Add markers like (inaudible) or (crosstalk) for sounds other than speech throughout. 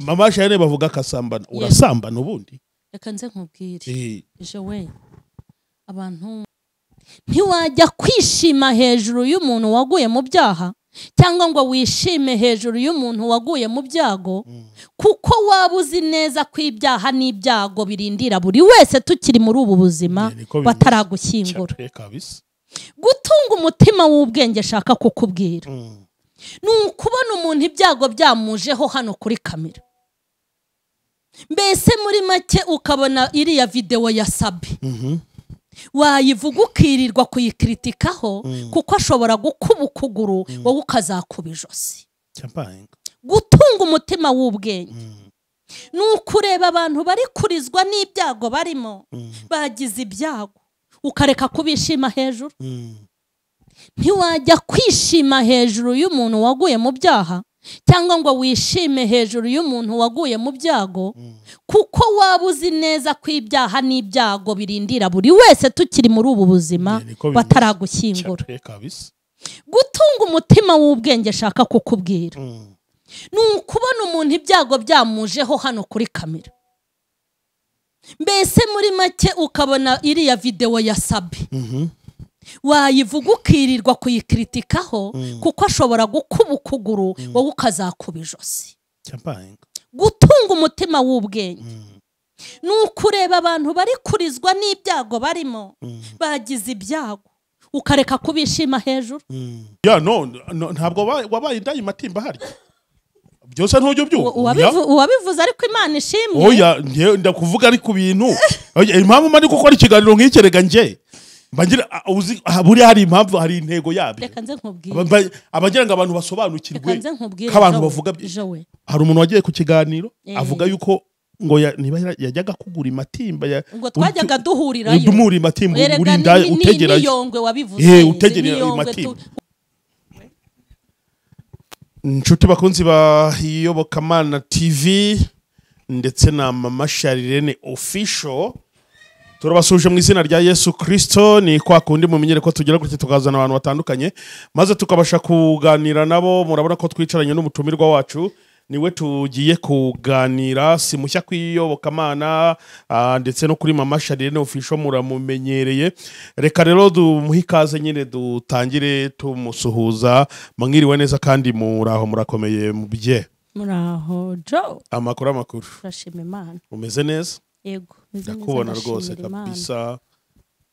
mama shane bavuga akasambana urasambana ubundi reka nze nkubwire eh. we abantu ntiwajya kwishima hejuru y'umuntu waguye mu byaha cyangwa ngo wishime hejuru y'umuntu waguye mu byago mm. kuko waba uzi neza ko ibyaha n'ibyago birindira buri wese tukiri muri ubu buzima bataragushyingura gutunga umutima w'ubwenge ashaka kukubwira mm. ni ukubona umuntu ibyago byamujeho hano kuri kamera mbese muri make ukabona iriya videwo ya sabi mhm. wayivuga ukirirwa kuyikiritikaho mm. kuko ashobora gukuba ukuguru mm. wowe ukazakuba ijosi gutunga umutima w'ubwenge mm. ni ukureba abantu bari kurizwa n'ibyago barimo bagize ibyago ukareka kubishima hejuru ntiwajya kwishima hejuru y'umuntu waguye mu byaha cyangwa ngo wishime hejuru y'umuntu waguye mu byago mm. kuko waba uzi neza ko ibyaha n'ibyago birindira buri wese tukiri muri ubu buzima bataragushyingura gutunga umutima w'ubwenge ashaka kukubwira mm. ni ukubona umuntu ibyago byamujeho hano kuri kamera mbese muri make ukabona iriya videwo ya sabi mm-hmm. wayivuga ukirirwa kuyikiritikaho mm. kuko ashobora gukuba ukuguru mm. wowe ukazakuba ijosi gutunga umutima w'ubwenge mm. ni ukureba abantu bari kurizwa n'ibyago barimo bagize ibyago ukareka kubishima hejuru ntabwo wabaye indayi matimba harya byose ntujya ubyumva uwabivuze ariko imana ishimwe ndakuvuga ari ku bintu impamvu mpamvu gukora ikiganiro nk'ikirega njye mbagira uzi buriya hari impamvu hari intego yabyo reka abagira ngo abantu basobanukirwe ko abantu bavuga hari umuntu wagiye ku kiganiro eh. avuga yuko ngo niba yajyaga kugura imatimba ngo twajyaga duhurirayo udumura imatimba urinda utegerayo utegera eh, imatimba inshuti bakunzi ba iyobokamana tv ndetse na mama sharirene official turabasuje mu izina rya yesu kirisito ni kwa kundi mumenyere ko tugera gutya tukazana abantu batandukanye maze tukabasha kuganira nabo murabona ko twicaranye n'umutumirwa wacu niwe tugiye kuganira si mushya kw'iyobokamana ah, ndetse no kuri mama sharine ofisho muramumenyereye reka rero dumuhe ikaze nyine dutangire tumusuhuza mwiriwe neza kandi muraho murakomeye mu bye muraho jo amakuru amakuru turashima imana umeze neza yego ndakubona rwose kabisa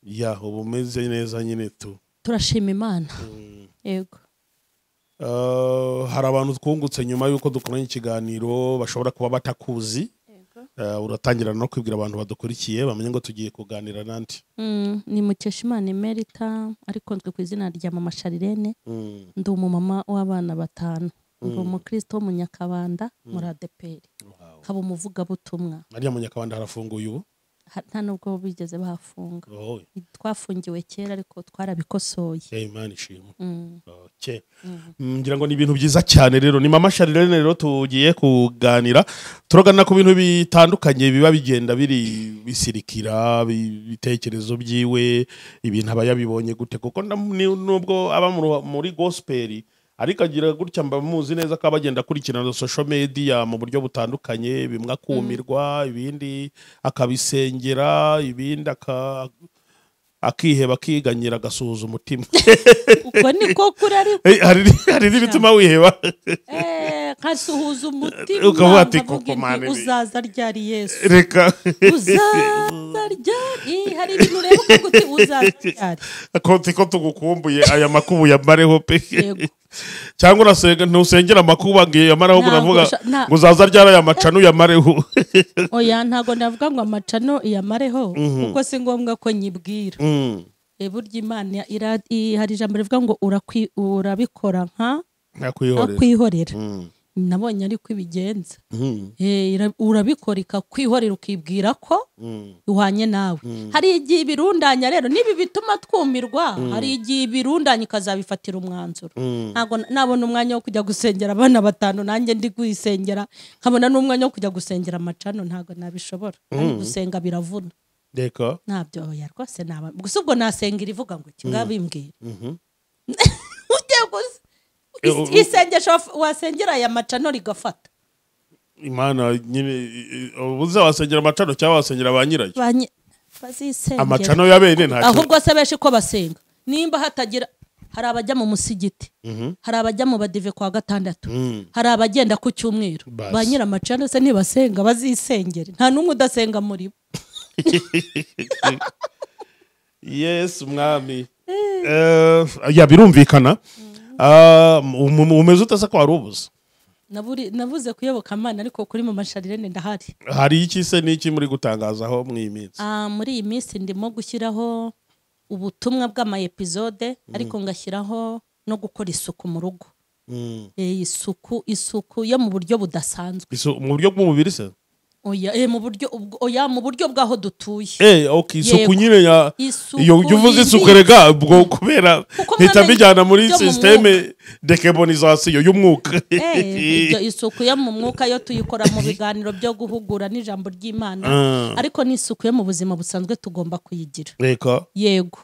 yaho bumeze neza nyine tu turashima imana hmm. yego uh, hari abantu twungutse nyuma y'uko dukoranye ikiganiro bashobora kuba batakuzi uh, uratangira no kwibwira abantu badukurikiye bamenye ngo tugiye kuganira n'andi hmm, ni mukeshimana emerita ariko nzwi ku izina rya mama sharirene hmm. ndi umumama w'abana batanu ndi umukristo w'umunyakabanda muri adeperi nkaba umuvugabutumwa hariya munyakabanda harafunguye ubu nta nubwo bigeze bahafunga twafungiwe kera ariko twarabikosoye mm. mm. mm, ngira ngo ni ibintu byiza cyane rero ni mama sharirene rero tugiye kuganira turagana ku bintu bitandukanye biba bigenda biri bisirikira ibitekerezo byiwe ibintu aba yabibonye gute kuko nubwo aba muri gosiperi ariko agira gutya mba muzi neza ko abagenda akurikirana social media mu buryo butandukanye bimwe akumirwa mm-hmm. ibindi akabisengera ibindi akiheba akiganyira agasuhuza umutima uko niko kuri ariko (laughs) hari n'ibituma wiheba eh. nkasuhuza umutima ukavuga ngo uzaza ryari yesu reka uzaza ryari hari ibintu ureba ukavuga uti uzaza ryari (laughs) konti ko tugukumbuye aya makubu ya yamareho pe cyangwa urasenga ntusengera amakuba ngiye yamaraho uravuga ngo uzaza ryari aya macano yamareho oya mhm. ntabwo ndavuga ngo amacano yamareho kuko si ngombwa ko nyibwira mhm. e burya imana hari ijambo rivuga ngo urabikora nka ntakwihorera nabonye ariko ibigenza hmm. eh, urabikora ikakwihorera ukibwira ko hmm. uhanye nawe hmm. hari igihe ibirundanya rero n'ibi bituma twumirwa hari igihe ibirundanya ikazabifatira umwanzuro ntabwo nabona umwanya wo kujya gusengera abana batanu nanjye ndi kuyisengera nkabona n'umwanya wo kujya gusengera amacano ntabwo nabishobora gusenga biravuna ntabyo rwose naba gusa ubwo nasengera ivuga ngo kibimbwira mhm. (laughs) ujya gusa isengesho wasengera aya macano rigafata imana nyine ubuze wasengera amacano cyangwa wasengera ba nyirayo amacano ya bene ntacyo ahubwo se benshi ko basenga nimba hatagira hari abajya mu musigiti mhm. hari abajya mu badive kwa gatandatu mm. hari abagenda ku cyumweru ba nyiramacano se ntibasenga bazisengere nta n'umwe udasenga muri bo (laughs) yesu umwami eh. eh, birumvikana eh. Um, mu mezi utasa ko hari ubusa navuze kuyoboka amana ariko kuri mu masharirene ndahari hari iki se n'iki muri gutangazaho muri iyi minsi ah, muri iyi minsi ndimo gushyiraho ubutumwa epizode mm. ariko ngashyiraho no gukora isuku mu rugo mm. eh, isuku isuku yo mu buryo budasanzwe mu buryo bw'umubiri se Eh, mu buryo oya mu buryo bw'aho dutuye eh ok isuku nyine ya iyo uvuze isuku rega ubwo kubera mpita bijyana muri sisiteme dekebonizasiyo y'umwuka eh, (laughs) isuku yo mu mwuka yo tuyikora mu biganiro byo guhugura n'ijambo ry'imana ah. ariko n'isuku yo mu buzima busanzwe tugomba kuyigira yego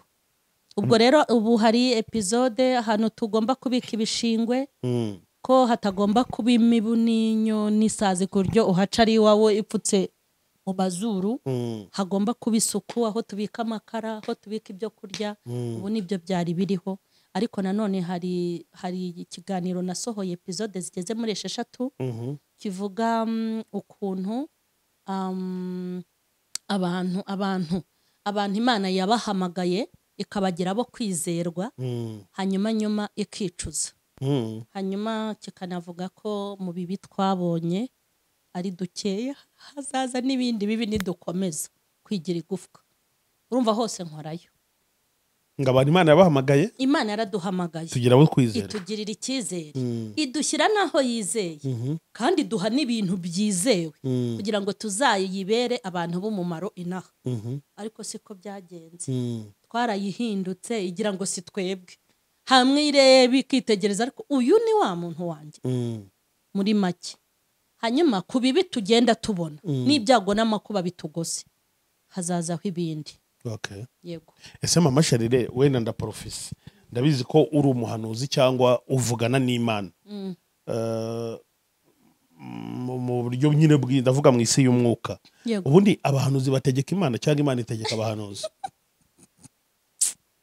ubwo rero ubu hari epizode ahantu tugomba kubika ibishingwe hmm. ko hatagomba kuba imibu n'inyo n'isazi ku buryo uhaca ari iwawe ipfutse mu mazuru mm. hagomba kuba isuku aho tubika amakara aho tubika ibyo kurya mm. ubu nibyo byari biriho ariko nanone hari hari ikiganiro nasohoye epizode zigeze muri esheshatu mm-hmm. kivuga mm, ukuntu abantu abantu abantu imana yabahamagaye ikabagira ikabagirabo kwizerwa hanyuma nyuma ikicuza Hmm. hanyuma kikanavuga ko mu bibi twabonye ari dukeya hazaza n'ibindi bibi nidukomeza kwigira igufwa urumva hose nkorayo ngo abantu imana yabahamagaye imana yaraduhamagaye tugira abo twizera itugirira icyizere hmm. idushyira n'aho yizeye mhm. kandi iduha n'ibintu byizewe hmm. kugira ngo tuzayibere abantu b'umumaro inaha mhm. ariko siko byagenze twarayihindutse igira ngo si twebwe hamwe ireba ikitegereza ariko uyu ni wa muntu wanjye mm. muri make hanyuma ku bibi tugenda tubona mm. n'ibyago n'amakuba bitugose hazazaho ibindi yego ese mama sharire wenda ndaporofesi ndabizi ko uri umuhanuzi cyangwa uvugana n'imana mm. eh, mu buryo nyine ndavuga mu isi y'umwuka ubundi abahanuzi bategeka imana cyangwa imana itegeka abahanuzi (laughs)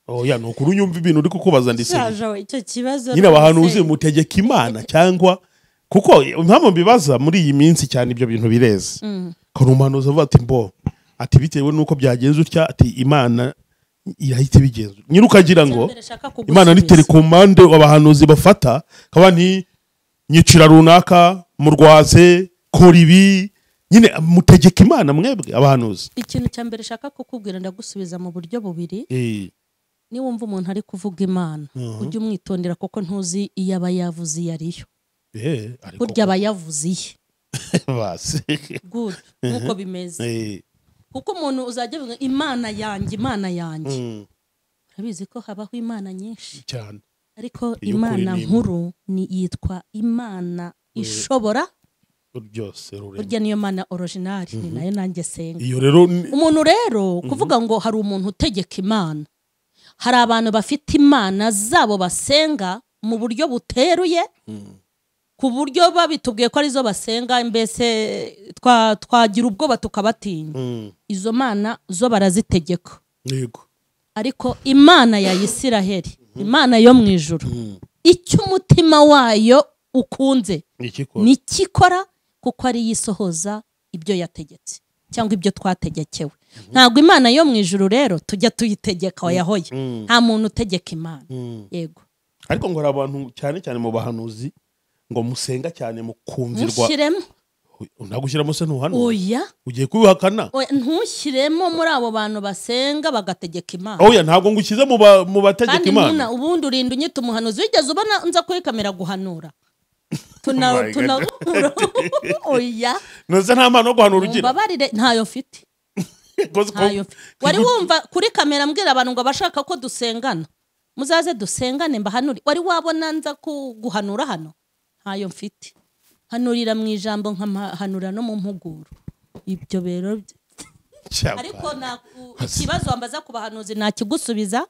oya oh, ni ukuri unyumva ibintu uri kukubaza ndetse nyine abahanuzi mutegeka imana cyangwa kuko impamvu mbibaza muri iyi minsi cyane ibyo bintu bireze hari mm. umuhanuzi uvuga ati mbo ati bitewe n'uko byagenze utya ati imana irahita ibigenza nyirukagira ngo imana nitere ku mpande abahanuzi bafata kaba ni nyicira runaka murwaze kora ibi nyine mutegeka imana mwebwe abahanuzi ikintu cya mbere ushaka kukubwira ndagusubiza mu buryo bubiri eh. niwumva umuntu ari kuvuga imana mhm. ujye umwitondera kuko ntuzi iyo aba yavuze iyo yo eh, burya aba yavuze iye (laughs) nk'uko mhm. bimeze eh. kuko umuntu uzajya avuga imana yanjye imana yanjye mhm. urabizi ko habaho imana nyinshi ariko imana nkuru yitwa imana eh. ishobora byose burya niyo mana orojinari ni nayo nanjye senga umuntu rero kuvuga ngo hari umuntu utegeka imana hari abantu bafite imana zabo basenga mu buryo buteruye hmm. ku buryo babitubwiye ko arizo basenga mbese twagira ubwoba tukabatinya hmm. izo mana zo barazitegeka ariko imana ya isiraheli hmm. imana yo mu ijoro icyo umutima wayo ukunze ni ikikora kuko ariyo isohoza ibyo yategetse cyangwa ibyo twategekewe ntabwo imana yo mu ijuru rero tujya tuyitegeka mm. wayahoye mm. nta muntu utegeka imana mm. yego ariko ngo hari abantu cyane cyane mu bahanuzi ngo musenga cyane mukumvirwa nagushyiramo se ntuhanura oya ugiye kubihakana ntushyiremo muri abo bantu basenga bagategeka imana oya ntabwo ngo ushyize mu bategeka imana ubundi urinda unyita umuhanuzi wigeze ubona nza kuri kamera guhanura tunabura oya ntuze nta mpano yo guhanura mbabarire ntayo mfite wari (laughs) wumva kuri kamera mbwira abantu ngo bashaka ko dusengana muzaze dusengane mbahanure wari wabona nza kuguhanura hano ntayo mfite hanurira mu ijambo nk'amahanura no mu mpuguro ibyo rero ariko (laughs) ikibazo wambaza ku bahanuzi ntakigusubiza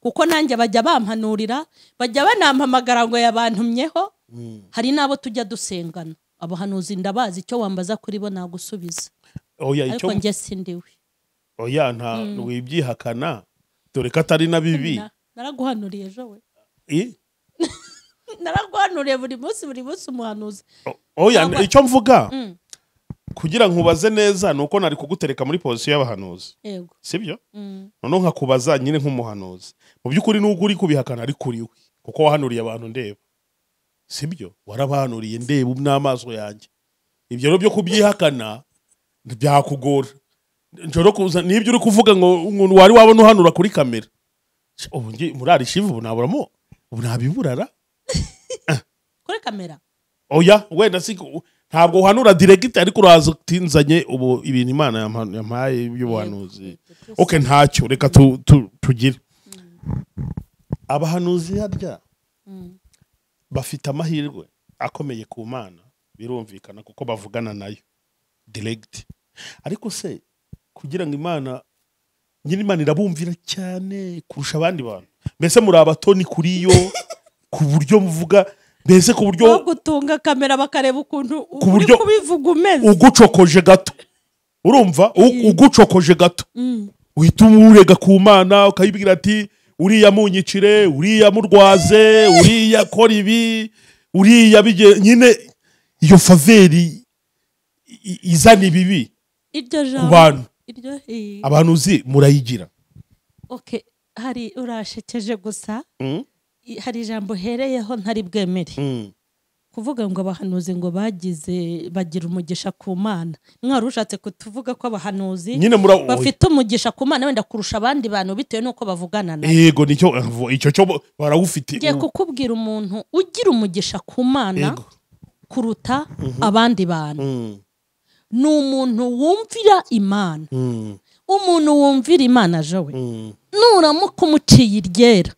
kuko nanjye bajya bampanurira bajya banampamagara ngo yabantumyeho Mm. hari n'abo tujya dusengana abahanuzi ndabazi icyo wambaza kuri bo nagusubiza oh, ariko njye sindiwe oya oh, nta mm. wibyihakana dore ko atari na bibi naraguhanuriye ejo we (laughs) naraguhanuriye buri munsi buri munsi umuhanuzi oya oh, icyo mvuga mm. kugira nkubaze neza ni uko nari kugutereka muri pozisiyo y'abahanuzi sibyo noneho nkakubaza nyine nk'umuhanuzi mu by'ukuri n'ubwo uri kubihakana ariko uriwe kuko wahanuriye abantu ndeba sibyo warabanuriye ndeba n'amaso yanjye ibyo rero byo kubyihakana byakugora n'ibyo uri kuvuga ngo umuntu wari wabona uhanura kuri kamera ubu murari shivu ubu naburamo ubu ntabiburara (laughs) kuri kamera oya wenda si ntabwo uhanura diregiti ariko uraza utinzanye ubu ibintu imana yampaye by'ubuhanuzi oke ntacyo reka tugire mm. abahanuzi harya mm. bafite amahirwe akomeye ku mana birumvikana kuko bavugana nayo diregiti ariko se kugira ngo imana nyine imana irabumvira cyane kurusha abandi bantu mbese muri abatoni kuri yo (laughs) ku buryo muvuga mbese ku buryo no gutunga kamera bakareba ukuntu uri kubivuga umeze ugucokoje gato urumva mm. ugucokoje gato mm. uhita umurega ku mana ukayibwira ati uriya munyicire uriya murwaze uriya kora ibi uriya bige nyine iyo faveri izana ibibi ku bantu eh. abantu uzi murayigira hari urashekeje gusa hmm? hari ijambo uhereyeho ntari bwemere hmm. kuvuga ngo abahanuzi ngo bagize bagira umugisha ku mana mwari ushatse kutuvuga ko abahanuzi bafite umugisha ku mana wenda kurusha abandi bantu bitewe n'uko bavugana nawe yego nicyo icyo cyo barawufite ngiye mm. kukubwira umuntu ugira umugisha ku mana kuruta mhm. abandi bantu mm. ni umuntu wumvira imana mm. umuntu wumvira imana jowe nuramuka umuciye iryera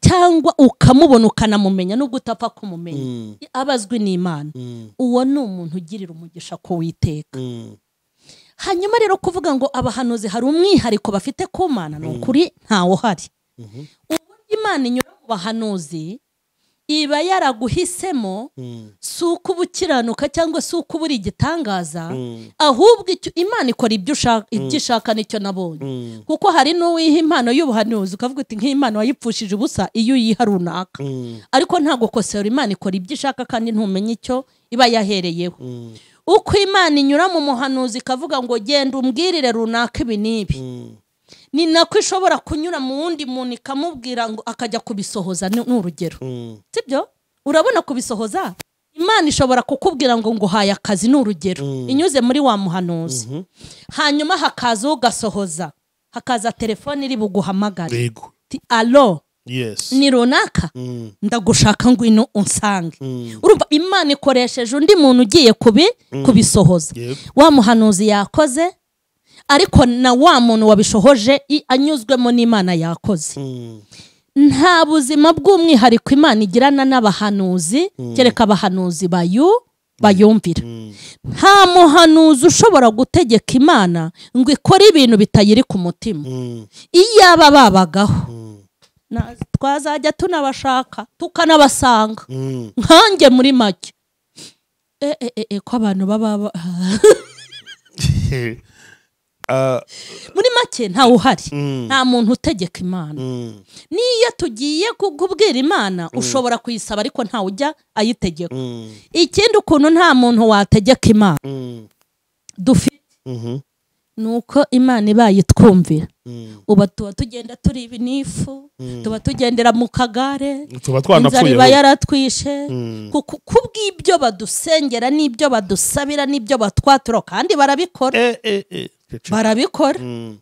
cyangwa ukamubona ukanamumenya nubwo utapfa kumumenya mm. abazwi n'imana mm. uwo ni umuntu ugirira umugisha ku witeka mm. hanyuma rero kuvuga ngo abahanuzi hari umwihariko bafite ku mana ni ukuri ntawo uhari mm-hmm. uburyo imana inyura mu bahanuzi iba yaraguhisemo hmm. si uko uba ukiranuka cyangwa si uko uba uri igitangaza hmm. ahubwo imana ikora hmm. ibyo ishaka nicyo nabonye kuko hari n'uwiha impano y'ubuhanuzi ukavuga uti nk'impano wayipfushije ubusa iyo uyiha runaka ariko nta gukosora imana ikora ibyo ishaka kandi ntumenye icyo iba yahereyeho uko imana inyura mu muhanuzi ikavuga ngo genda umbwirire runaka ibi n'ibi ni nako ishobora kunyura mu wundi muntu ikamubwira ngo akajya kubisohoza ni urugero mm. sibyo urabona kubisohoza imana ishobora kukubwira ngo nguhaye akazi ni urugero mm. inyuze muri wa muhanuzi mm-hmm. hanyuma hakaza ugasohoza hakaza telefone iri buguhamagare alo ni runaka mm. ndagushaka ngwino unsange urumva imana ikoresheje undi muntu ugiye kubisohoza wa muhanuzi yakoze ariko na wa muntu wabishohoje anyuzwemo n'imana yakoze hmm. nta buzima bw'umwihariko imana igirana n'abahanuzi hmm. kereka abahanuzi bayu hmm. bayumvira nta muhanuzi ushobora gutegeka imana ngo ikore ibintu bitayiri ku mutima iyaba babagaho twazajya tunabashaka tukanabasanga nkange muri make eh, eh, eh, ko abantu baba (laughs) (laughs) Uh, muri make ntawe uhari mm. nta muntu utegeka imana mm. niyo tugiye kubwira imana mm. ushobora kuyisaba ariko ntawe ujya ayitegeka ikindi ukuntu nta muntu wategeka imana dufite mm-hmm. ni uko imana ibaye itwumvira uba tuba tugenda turi ibinifu tuba tugendera mu kagare inzara iba yaratwishe kuko kubw'ibyo badusengera n'ibyo badusabira n'ibyo batwatura kandi barabikora eh, eh, eh. barabikora mm.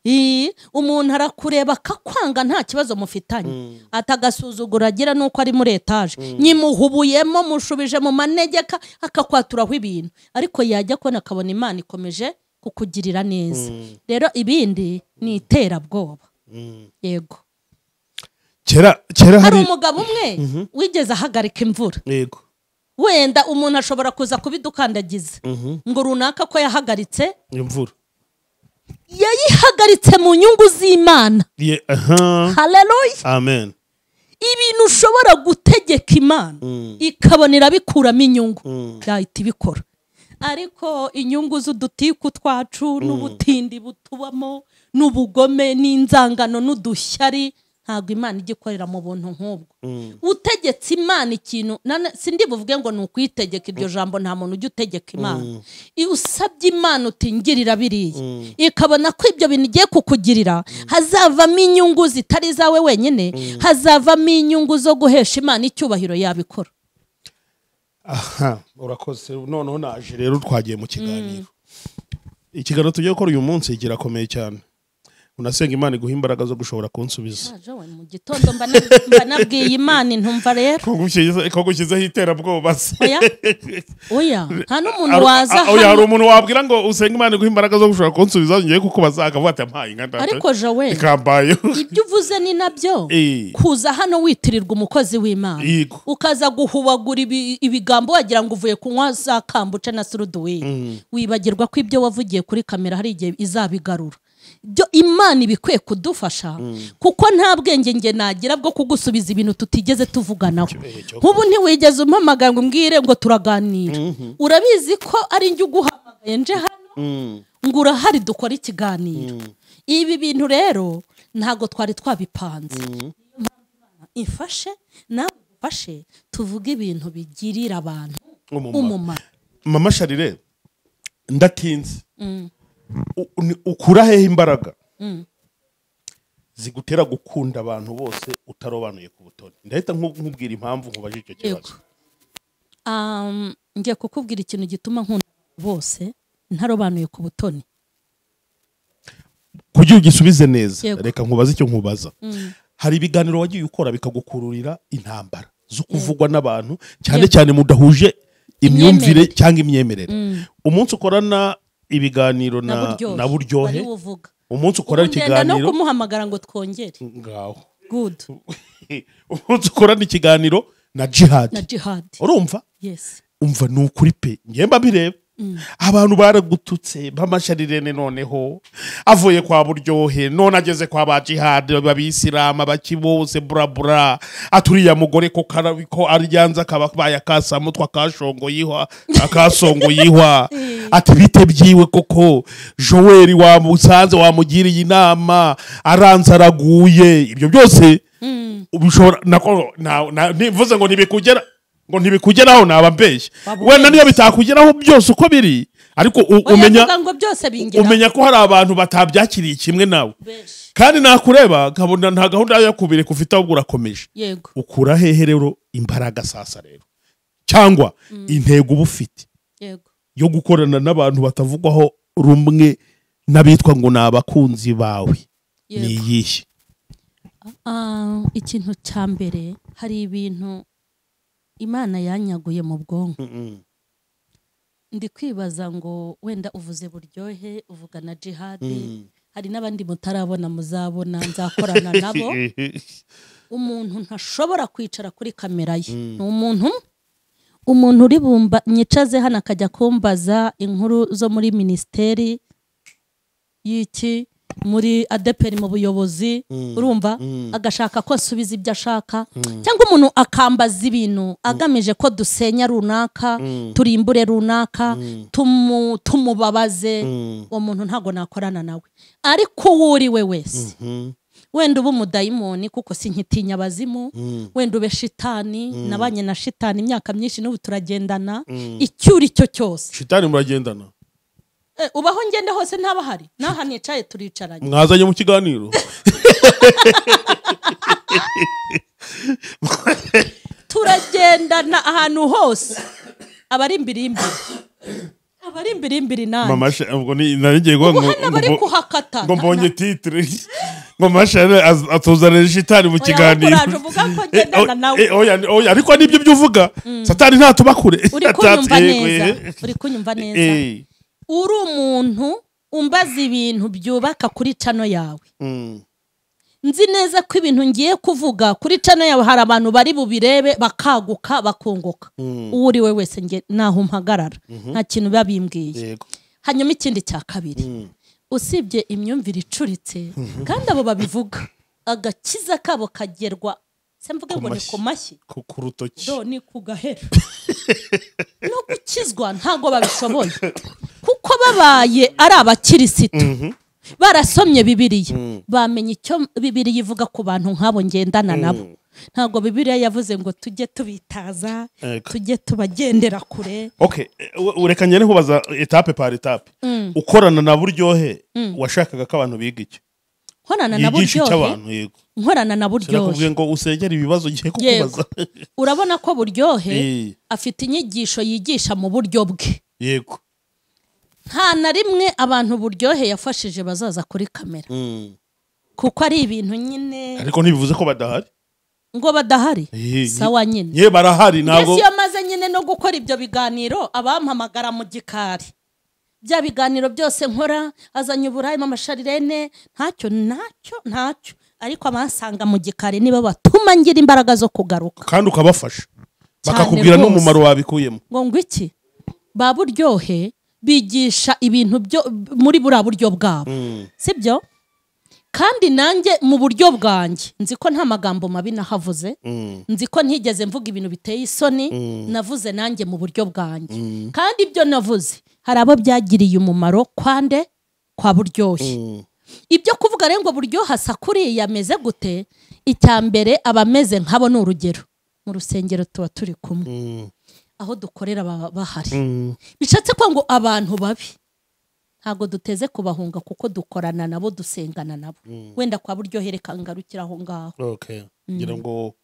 umuntu arakureba akakwanga nta kibazo mufitanye mm. atagasuzugura agira nuko ari muri etaje mm. nyimuhubuyemo mushubije mu manegeka akakwaturaho ibintu ariko yajya kubona akabona imana ikomeje kukugirira neza rero ibindi ni iterabwoba yego hari umugabo umwe mm-hmm. wigeze ahagarika imvura wenda umuntu ashobora kuza kubidukandagiza mm-hmm. ngo runaka ko yahagaritse imvura yayihagaritse mu nyungu z'imana hareruye ibintu ushobora gutegeka imana mm. ikabonera bikuramo inyungu mm. yahita ibikora ariko inyungu z'udutiku twacu mm. n'ubutindi butubamo n'ubugome n'inzangano n'udushyari ntabwo imana ijya ikorera mu buntu nk'ubwo mm. utegetse imana ikintu si ndi buvuge ngo ni ukwitegeka iryo jambo nta muntu ujya utegeka imana mm. iyo usabye imana utingirira biriya mm. ikabona ko ibyo bintu igiye kukugirira hazavamo inyungu zitari izawe wenyine hazavamo inyungu zo guhesha imana icyubahiro yabikora aha urakoze noneho naje rero twagiye mu kiganiro ikiganiro tugiye gukora uyu munsi kirakomeye cyane unasenga imana iguha imbaraga zo gushobora kunsubiza ah, mu gitondo mba (laughs) nabwiye imana intumva rero iterabwoba se (laughs) hari umuntu wabwira ngo usenga imana iguha imbaraga zo gushobora kunsubiza ngiye kukubaza akavuga ati ampaye inka ibyo uvuze ni nabyo kuza hano witirirwa umukozi w'imana ukaza guhubagura ibigambo wagira ngo uvuye kunywa za kambuca na suruduwini mm. wibagirwa ko ibyo wavugiye kuri kamera hari igihe izabigarura imana ibikwiye kudufasha mm. kuko nta bwenge nge nagira bwo kugusubiza ibintu tutigeze tuvuganaho nk'ubu ntiwigeze umpamagara ngo umbwire ngo turaganira mhm. urabizi ko ari njye uguhamagaye nje mm. hano mm. ngo urahari dukora ikiganiro ibi bintu rero ntabwo twari twabipanze ifashe nawe ufashe tuvuge ibintu bigirira abantu umumaro mama sharire ndatinze ukura hehe imbaraga zigutera gukunda abantu bose utarobanuye ku butoni ndahita nkubwira impamvu nkubaje icyo kibazo ngiye kukubwira ikintu gituma nkunda bose ntarobanuye ku butoni kugira ugisubize neza reka nkubaze icyo nkubaza mm. hari ibiganiro wagiye ukora bikagukururira intambara zo kuvugwa n'abantu cyane cyane mudahuje imyumvire cyangwa imyemerere mm. umunsi ukorana ibiganiro na buryohe umunsi ukorana ikiganiro kumuhamagara ngo twongere ngaho gudu (laughs) umunsi ukorana ikiganiro na jihadi urumva umva ni ukuri pe ngemba bireba abantu baragututse b'amasharirene noneho avuye kwa buryohe none ageze kwa ba jihadi b'abisilamu baki burabura aturiya mugore ko ko aryanza akaba baye akasamutwe akasongo yihwa (laughs) ati bite byiwe koko joweli wamusanze wamugiriye inama aranze araguye ibyo byose mm. na na nivuze ngo ntibikugera ngo ntibikugeraho naba mbeshye wenda niyo bitakugeraho byose uko biri ariko umenya umenya ko hari abantu batabyakiriye kimwe nawe kandi nakureba nkabona nta gahunda yo kubireka ufite ahubwo urakomeje ukura hehe rero imbaraga sasa rero cyangwa mm. intego uba ufite yo gukorana n'abantu batavugwaho rumwe n'abitwa ngo ni abakunzi bawe ni iyihe ah, ah, ikintu cya mbere hari ibintu imana yanyaguye mu bwonko ndi kwibaza ngo wenda uvuze buryohe uvuga na jihadi mm. hari n'abandi mutarabona muzabona nzakorana (laughs) nabo umuntu ntashobora kwicara kuri kamera ye mm. ni umuntu umuntu uri bumva myicaze hano akajya kumbaza inkuru zo muri minisiteri y'iki muri adeperi mu buyobozi mm. urumva mm. agashaka ko asubiza ibyo ashaka mm. cyangwa umuntu akambaza ibintu agamije ko dusenya runaka turimbure runaka tumubabaze uwo muntu ntabwo nakorana nawe ariko uwo uri we wese mm-hmm. wenda uba umudayimoni kuko si nkitinya abazimu wenda ube shitani nabanye na shitani imyaka myinshi n'ubu turagendana icyo uri cyo cyose shitani muragendana Eh, ubaho ngende hose ntabahari n'aha nicaye turicaranye mwazanye mu kiganiro turagendana ahantu hose abari imbirimbiri abari imbirimbiri nawe mama ubwo narigiye guha ngo mbonye titire ngo mashara atuzanira shitani mu kiganiro eh, oh, eh, ariko nibyo by'uvuga mm. satani ntatubakure uri (laughs) kunyumva neza uri kunyumva neza uri umuntu umbaza ibintu byubaka kuri cano yawe mm. nzi neza ko ibintu ngiye kuvuga kuri cano yawe hari abantu bari bubirebe bakaguka bakunguka mm. uwo uri we wese ntaho mpagarara mhm. nta kintu biba bimbwiye hanyuma ikindi cya kabiri mm. usibye imyumvire icuritse mhm. kandi abo babivuga agakiza kabo kagerwa se mvuge ngo ni ku mashyi ku rutoki ni ku gahera (laughs) no gukizwa ntabwo babishoboye kuko babaye ari abakirisitu mhm. barasomye bibiriya mm. bamenye icyo bibiriya ivuga ku bantu nk'abo ngendana mm. nabo ntabwo bibiriya yavuze ngo tujye tubitaza tujye tubagendera kure ureka njye nkubaza etape pari etape mm. ukorana na buryohe washakaga ko abantu biga icyo nkorana na buryohe nkorana na buryohe ngo usengere ibibazo ugiye kukubaza (laughs) urabona ko buryohe eh. afite inyigisho yigisha mu buryo bwe yego nta na rimwe abantu buryohe yafashije bazaza kuri kamera mm. kuko ari ibintu nyine ariko ntibivuze ko badahari ngo badahari eh, sawa nyine ye barahari ntabwo mbese iyo maze nyine no gukora ibyo biganiro abampamagara mu gikari bya biganiro byose nkora azanye uburayemo amasharirene ntacyo ntacyo ntacyo ariko abasanga mu gikari nibo batuma ngira imbaraga zo kugaruka kandi ukabafasha bakakubwira n'umumaro wabikuyemo ngo ngo iki ba buryohe bigisha ibintu byo muri buriya buryo bwabo si mm. sibyo kandi nanjye mu buryo bwanjye nzi ko nta magambo mabi nahavuze mm. nzi ko ntigeze mvuga ibintu biteye isoni mm. navuze nanjye mu buryo bwanjye kandi ibyo navuze hari abo byagiriye umumaro kwande kwa buryoshye mm. ibyo kuvuga rero ngo buryohasa kuriya ameze gute icya mbere abameze nk'abo ni urugero mu rusengero tuba turi kumwe mm. aho dukorera baba bahari mm. bishatse ko ngo abantu babi ntabwo duteze kubahunga kuko dukorana nabo dusengana nabo wenda kwa buryohere kangarukira aho ngaho ngira ngo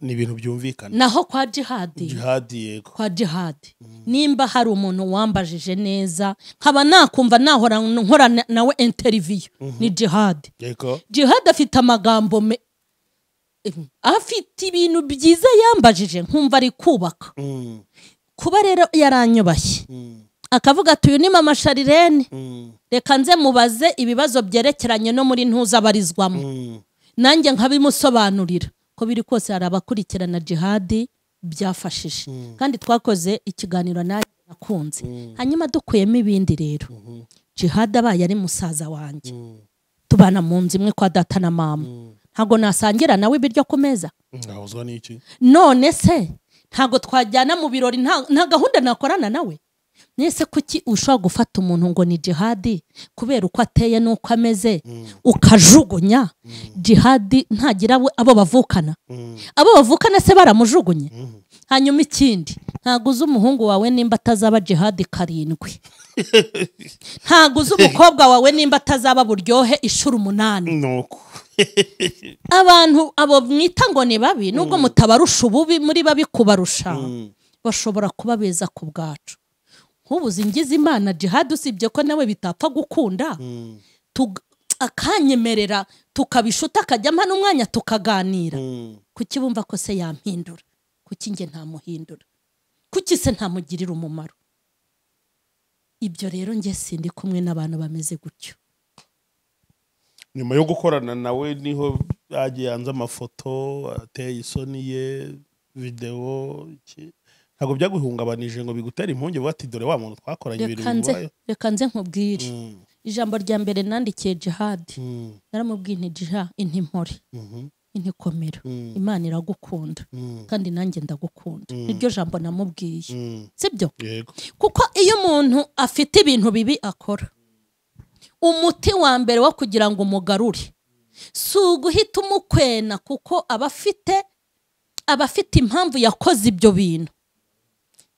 ni ibintu byumvikana naho kwa jihadi jihadi yego kwa jihadi mm. nimba hari umuntu wambajije neza nkaba nakumva nahora nkora nawe interiviyu mhm. ni jihadi jihadi afite amagambo afite ibintu byiza yambajije nkumva ari kubaka mm. kuba rero yaranyubashye mm. akavuga ati uyu ni mama sharirene reka nze mubaze ibibazo byerekeranye no muri ntuzabarizwamo nanjye nkabimusobanurira uko biri kose hari abakurikirana jihadi byafashije mm. kandi twakoze ikiganiro nanjye nakunze mm. hanyuma dukuyemo ibindi rero mm-hmm. jihadi abaye ari musaza wanjye mm. tubana mu nzu imwe kwa data na mama ntabwo nasangira nawe ibiryo ku meza none se ntabwo twajyana mu birori nta gahunda nakorana nawe ese kuki ushobora gufata umuntu ngo ni jihadi kubera uko ateye n'uko ameze mm. ukajugunya mm. jihadi ntagira abo bavukana mm. abo bavukana se baramujugunye hanyuma ikindi ntabwo uzi umuhungu wawe nimba atazaba jihadi karindwi (laughs) ntabwo uzi umukobwa wawe nimba atazaba buryohe inshuro umunani (laughs) abantu abo mwita ngo ni babi nubwo mutabarusha ububi muri babi kubarusha bashobora kuba beza ku bwacu ubuze ingize imana jihad usibye ko nawe bitapfa gukunda hmm. akanyemerera tukabishuta akajyamo n'umwanya tukaganira hmm. kuki bumva ko se yampindura kuki nge ntamuhindura kuki se ntamugirira umumaro ibyo rero nge sindi kumwe n'abantu bameze gutyo nyuma yo gukorana nawe niho yagiye hanze amafoto ateye isoni ye videwo iki ntabwo byaguhungabanije ngo bigutere impungenge vuba ati dore wa muntu twakoranye ibintu bibaye reka nze nkubwire mm. ijambo rya mbere nandikiye jihadi mm. naramubwiye inti jiha intimpore mm-hmm. intikomero mm. imana iragukunda kandi nanjye ndagukunda niryo jambo namubwiye sibyo kuko iyo umuntu afite ibintu bibi akora umuti wa mbere wo kugira ngo umugarure si uguhita umukwena kuko aba afite aba afite impamvu yakoze ibyo bintu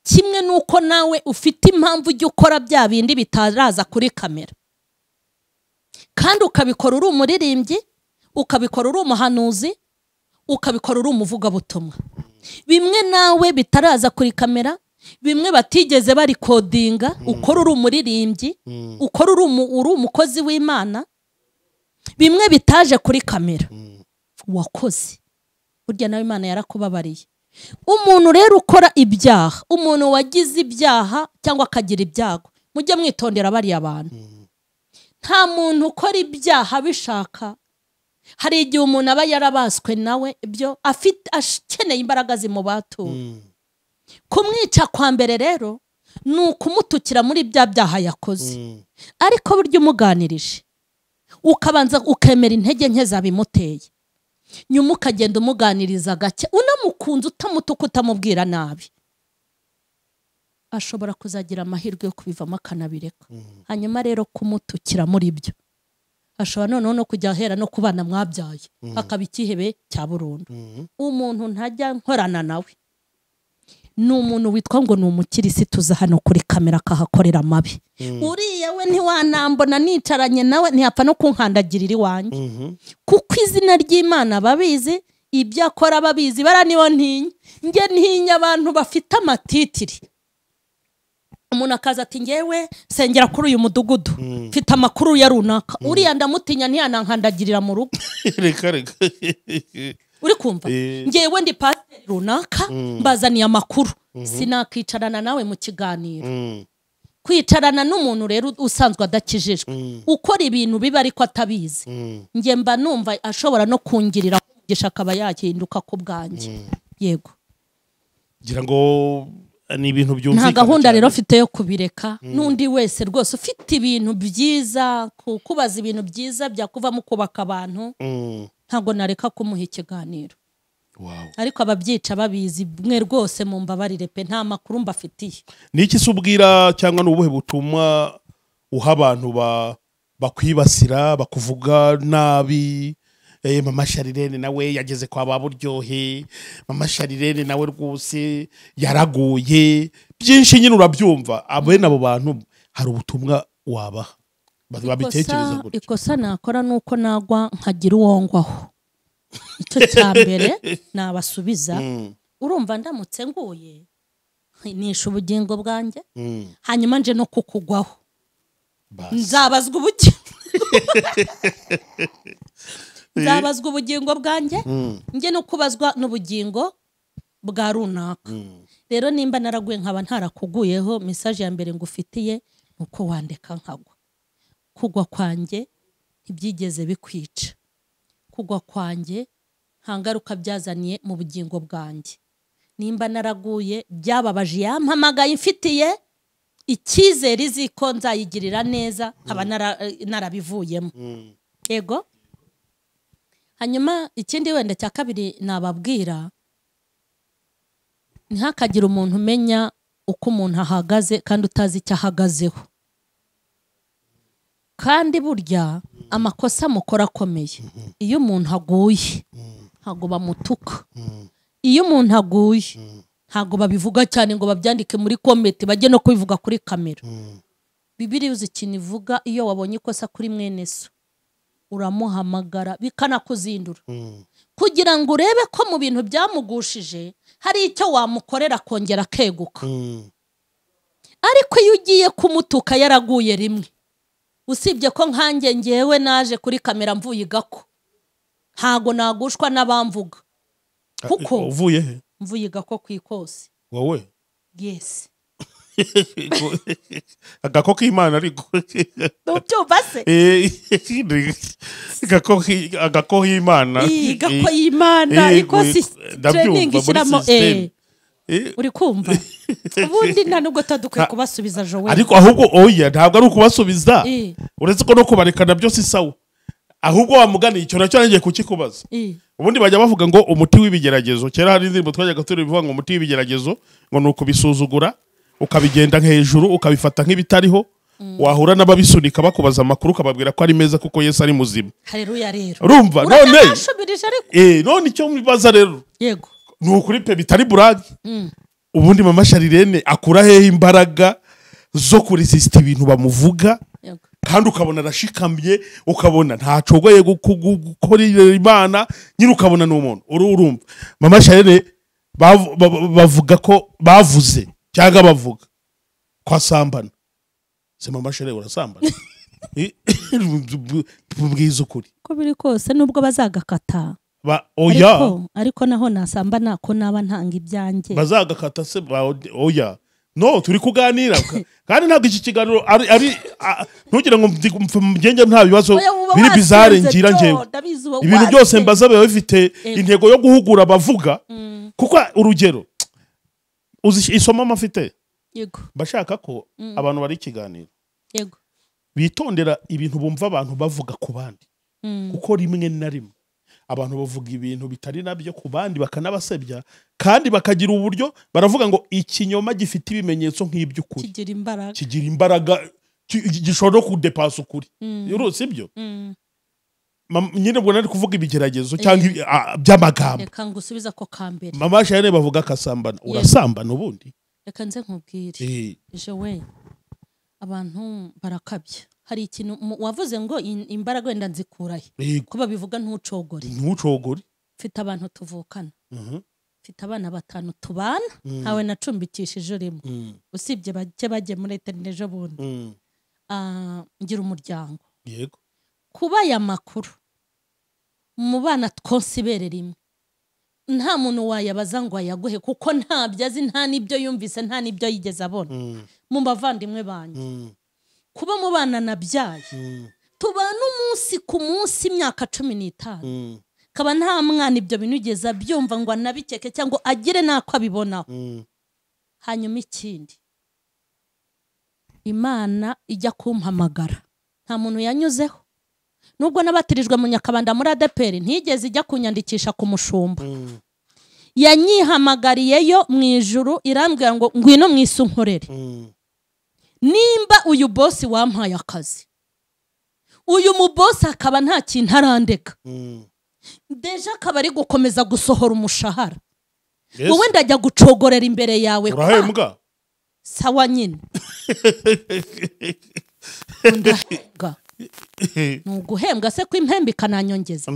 kimwe uko nawe ufite impamvu ujya ukora bya bindi bitaraza kuri kamera kandi ukabikora uri umuririmbyi ukabikora uri umuhanuzi ukabikora uri umuvugabutumwa bimwe nawe bitaraza kuri kamera bimwe batigeze barikodinga hmm. ukora uri umuririmbyi hmm. ukora uri umukozi w'imana bimwe bitaje kuri kamera hmm. wakoze burya nawe imana yarakubabariye umuntu rero ukora ibyaha umuntu wagize ibyaha cyangwa akagira ibyago mujye mwitondera bariya bantu nta muntu ukora ibyaha abishaka hari igihe umuntu aba yarabaswe nawe ibyo afite akeneye imbaraga zimubatura kumwica kwa mbere rero ni ukumutukira muri bya byaha yakoze ariko burya umuganirije ukabanza ukemera intege nke zabimuteye nyuma ukagenda umuganiriza gake unamukunze utamutuka utamubwira nabi ashobora kuzagira amahirwe yo kubivamo akanabireka mm. hanyuma rero kumutukira muri byo ashobora noneho no kujya ahera no kubana mwabyaye mm. akaba ikihebe cya burundu mm. umuntu ntajya nkorana nawe ni umuntu witwa ngo ni umukirisitu uza hano kuri kamera akahakorera amabi mm. uriya we ntiwanambona nicaranye nawe ntihapfa no kunkandagirira iwanjye mhm. kuko izina ry'imana babizi ibyo akora babizi bara niyo ntinya njye ntinya abantu bafite amatitiri umuntu akaza ati ngewe sengera kuri uyu mudugudu mm. mfite amakuru ya runaka mm. uriya ndamutinya ntiyanankandagirira mu rugo (laughs) uri kumva eh. ngewe ndi pasiteri runaka mm. mbazaniye amakuru mm-hmm. sinakwicarana nawe mu kiganiro mm. kwicarana n'umuntu rero usanzwe adakijijwe mm. ukora ibintu biba ariko atabizi nge mba numva ashobora no kungirira umugisha akaba yahinduka ku bwanjye yego ngira ngo eh, ni ibintu byumvikana nta gahunda rero afite yo kubireka n'undi wese rwose ufite ibintu byiza kukubaza ibintu byiza byakuvamo kubaka abantu ntabwo nareka kumuha ikiganiro ariko ababyica babizi mwe rwose mu mbabarire pe nta makuru mbafitiye ni iki ubwira cyangwa ni ubuhe butumwa uha abantu bakwibasira bakuvuga nabi eh, mama sharirene nawe yageze kwa ba buryohe mama sharirene nawe rwose yaraguye byinshi nyine urabyumva bene abo bantu hari ubutumwa wabaha babitekereza gutya ikosa nakora ni uko nagwa nkagira uwo ngwaho icyo cya mbere (laughs) nabasubiza hmm. urumva ndamutse nguye nisha ubugingo bwanjye hmm. hanyuma nje no kukugwaho nzabazwa ubugingo (laughs) nzabazwa ubugingo bwanjye hmm. njye no kubazwa n'ubugingo bwa runaka rero nimba naraguye nkaba ntarakuguyeho mesaje ya mbere ngufitiye ni uko wandeka nkagwa kugwa kwanjye ntibyigeze bikwica kugwa kwanjye nta ngaruka byazaniye mu bugingo bwanjye nimba naraguye byababaje yampamagaye imfitiye icyizere izi ko nzayigirira neza nkaba narabivuyemo yego mm. hanyuma ikindi wenda cya kabiri nababwira ntihakagire umuntu umenya uko umuntu ahagaze kandi utazi icyo ahagazeho kandi burya amakosa mukora akomeye iyo umuntu aguye ntabwo bamutuka iyo umuntu aguye ntabwo babivuga cyane ngo babyandike muri kometi bajye no kubivuga kuri kamera bibiri uzi ikintu ivuga iyo wabonye ikosa kuri mwene so uramuhamagara bikanakuzindura kugira ngo urebe ko mu bintu byamugushije hari icyo wamukorera akongera akeguka mm. ariko iyo ugiye kumutuka yaraguye rimwe usibye ko nkanjye ngewe naje kuri kamera mvuye igako ntago nagushwa n'abamvuga ah, kuko uvuye he mvuye igako ku ikosi wowe yesi (laughs) agako k'imana ariko (laughs) ntubyumva se eh, (laughs) agako k'imana igako y'imana eh, ikosi tereningi ishyiramo eee Eh? uri kumva (laughs) ubundi nta nubwo utadukwiye kubasubiza jowe ariko ahubwo oya ntabwo ari ukubasubiza uretse ko no kubarekana byose isawa ahubwo wamuganiye icyo nacyo yongeye kukikubaza ubundi bajya bavuga ngo umuti w'ibigeragezo kera hari indirimbo twajyaga turi bivuga ngo umuti w'ibigeragezo ngo ni ukubisuzugura ukabigenda hejuru ukabifata nk'ibitariho mm. wahura n'ababisunika bakubaza amakuru ukababwira ko ari meza kuko Yesu ari muzima hareruya rero none eh, none icyo mbibaza rero yego ni ukuri pe bitari burage mm. ubundi mama sharirene akura hehe imbaraga zo kurisisita ibintu bamuvuga kandi ukabona arashikamye ukabona ntacogoye gukorera imana nyine ukabona ni umuntu urumva mama sharire bavuga ko bavuze cyangwa bavuga ko asambana si mama sharire urasambana (laughs) (laughs) bwiza ukuri ko biri kose nubwo bazagakata oya oh, ariko naho nasamba nako naba ntanga ibyanjye bazagakata se oya oh, no turi kuganira (laughs) kandi ntabwo iki kiganiro ari ntugire ngo mugenge nta bibazo biri bizare ngira ngewe ibintu byose mbaza biba bifite eh. intego yo guhugura abavuga mm. kuko urugero uzi isomo mafite bashaka ko mm. abantu bari ikiganiro bitondera ibintu bumva abantu bavuga ku bandi mm. kuko rimwe na rimwe abantu bavuga ibintu bitari nabyo ku bandi bakanabasebya kandi bakagira uburyo baravuga ngo ikinyoma gifite ibimenyetso nk'iby'ukuri kigira imbaraga kigira imbaraga kudepasa ukuri mm. si byo mm. nyine ubwo nari kuvuga ibigeragezo eh. cyangwa ah, by'amagambo reka ngusubize ako kambere mama shane bavuga akasambana urasambana ubundi reka nze nkubwire ejo eh. we abantu barakabya hari ikintu wavuze ngo imbaraga wenda nzikurahe ko babivuga ntucogore ntucogore mfite abantu tuvukana mhm. mfite abana batanu tubana mm. ntawe nacumbikishije urimo mm. usibye bajye bajye muri eterinete ejo bundi mm. ah, ngira umuryango yego kuba aya makuru mu bana twose ibere rimwe nta muntu wayabaza ngo ayaguhe kuko ntabyo azi nta n'ibyo yumvise nta n'ibyo yigeze abona mu bavandimwe banjye. kuba mu bana nabyaye mm. tubana umunsi ku munsi imyaka cumi n'itanu mm. kaba nta mwana ibyo bintu ugeze abyumva ngo anabikeke cyangwa agire n'ako abibonaho mm. hanyuma ikindi imana ijya kumpamagara nta muntu yanyuzeho nubwo n'abatirijwe mu nyakabanda muri adeperi ntigeze ijya kunyandikisha ku mushumba yanyihamagariyeyo mu ijuru irambwira ngo ngwino mu isi nimba uyu bosi wampaye akazi uyu mubosi akaba nta kintu arandeka hmm. deje akaba ari gukomeza gusohora umushahara wowe ndajya gucogorera imbere yawe urahembwa sawa nyine ndahembwa (laughs) ni uguhembwa se ko impembe ikananyongeza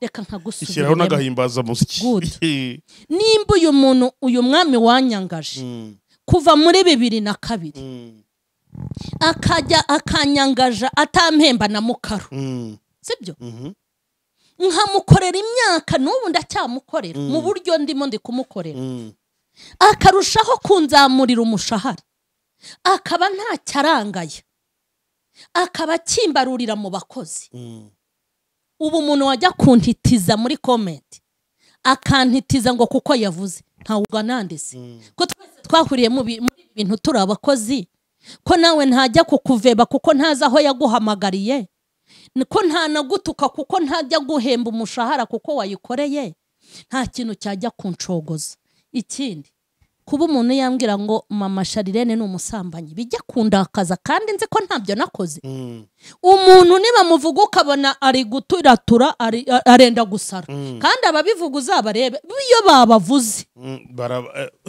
reka nkagusubiremo ishyiraho n'agahimbazamusyi (laughs) nimba uyu muntu uyu mwami wanyangaje hmm. kuva muri bibiri na kabiri hmm. akajya akanyangaja atampemba na mukaru mm. sibyo mm-hmm. nkamukorera imyaka n'ubu ndacyamukorera mm. mu buryo ndimo ndi kumukorera mm. akarushaho kunzamurira umushahara akaba ntacyarangaye akaba akimbarurira mu bakozi ubu umuntu wajya kuntitiza muri komenti akantitiza ngo kuko yavuze ntawe uganandise ko twese twahuriye mu bintu turi abakozi ko nawe ntajya kukuveba kuko ntazi aho yaguhamagariye ko ntanagutuka kuko ntajya guhemba umushahara kuko wayikoreye nta kintu cyajya kunshogoza ikindi kuba umuntu yambwira ngo mama sharirene ni umusambanyi bijya kundakaza kandi nzi ko ntabyo nakoze mm. umuntu niba nibamuvuga ukabona ari guturatura arenda gusara mm. kandi ababivuga uzabarebe iyo babavuze mm,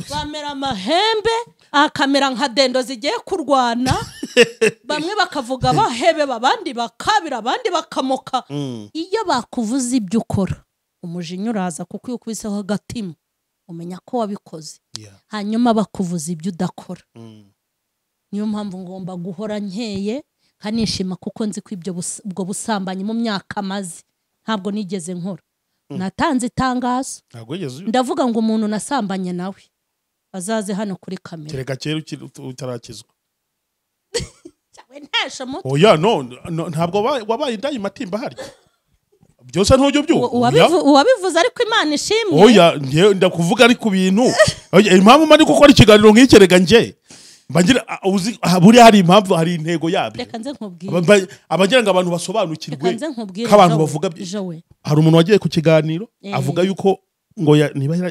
bamera amahembe akamera ah, nka dendo zigiye kurwana (laughs) bamwe bakavuga bahebeba abandi bakabira abandi bakamoka mm. iyo bakuvuze ibyo ukora umujinya uraza kuko iyo ukubiseho agatima umenya ko wabikoze hanyuma bakuvuza ibyo udakora mm. niyo mpamvu ngomba guhora nkeye nkanishima kuko nzi ko ibyo ubwo busambanyi mu myaka amaze ntabwo nigeze nkora mm. natanze itangazo ndavuga ngo umuntu nasambanye nawe bazaze hano kuri kamera kereka kera utarakizwa (laughs) oya oh, no ntabwo wabaye indayi matimba harya byose ntujya ubyumva uwabivuze ariko imana ishimwe oya oh, ndakuvuga ari ku bintu oh, impamvu mba gukora ikiganiro nk'ikerega njye buriya hari impamvu hari intego yabyo abagira ngo abantu basobanukirwe ko abantu bavuga hari umuntu wagiye ku kiganiro eh. avuga yuko ngo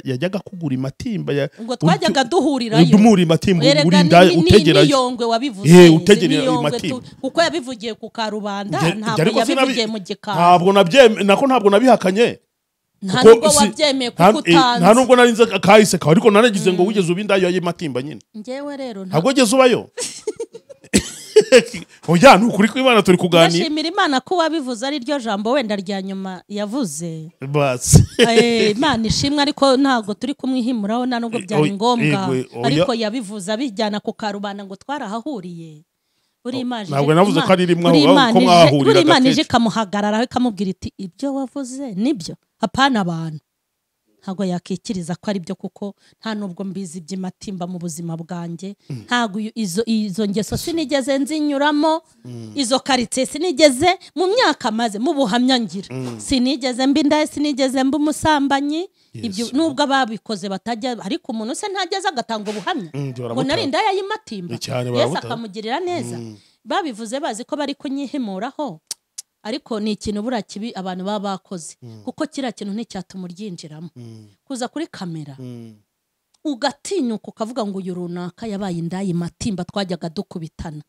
yajyaga kugura imatimba ngo twajyaga duhurirayo udumura imatimba uri indaya utegereje niyongwe wabivuze eh utegereje imatimba kuko yabivugiye ku karubanda ntabwo yabivugiye mu gikaro ntabwo nabyeme nako ntabwo nabihakanye nta nubwo wabyemeye kuko eh, nta nubwo nari nzi kahise kawe ariko naragize ngo mm. wigeze uba indaya y'imatimba nyine ngewe rero ntabwo wigeze ubayo (laughs) (laughs) oya ni ukuri kw'imana turi kuganira ndashimira imana ko wabivuze ari ryo jambo wenda rya nyuma yavuze (laughs) eh, imana ishimwe ariko ntabwo turi kumwihimuraho nta nubwo byari ngombwa ariko yabivuze abijyana ku karubanda ngo twarahahuriye buri navuze ko ari rimwe ko mwahahurira buri imana ije ikamuhagararaho ikamubwira iti ibyo wavuze nibyo apana abantu ntabwo yakikiriza ko ari byo kuko nta nubwo mbizi by'amatimba mu buzima bwanjye mm. ntabwo izo ngeso sinigeze nzinyuramo mm. izo karitsiye sinigeze mu myaka maze mu buhamya ngira mm. sinigeze mba indaye sinigeze mba umusambanyi ibyo nubwo ababikoze batajya ariko umuntu se ntageze agatanga ubuhamya ngo nari indaya y'imatimba yose akamugirira neza babivuze bazi ko bari kunyihemuraho ariko ni ikintu bura kibi abantu baba bakoze mm. kuko kiriya kintu nticyatuma uryinjiramo mm. kuza kuri kamera mm. ugatinyuka ukavuga ngo uyu runaka yabaye indayi matimba twajyaga dukubitana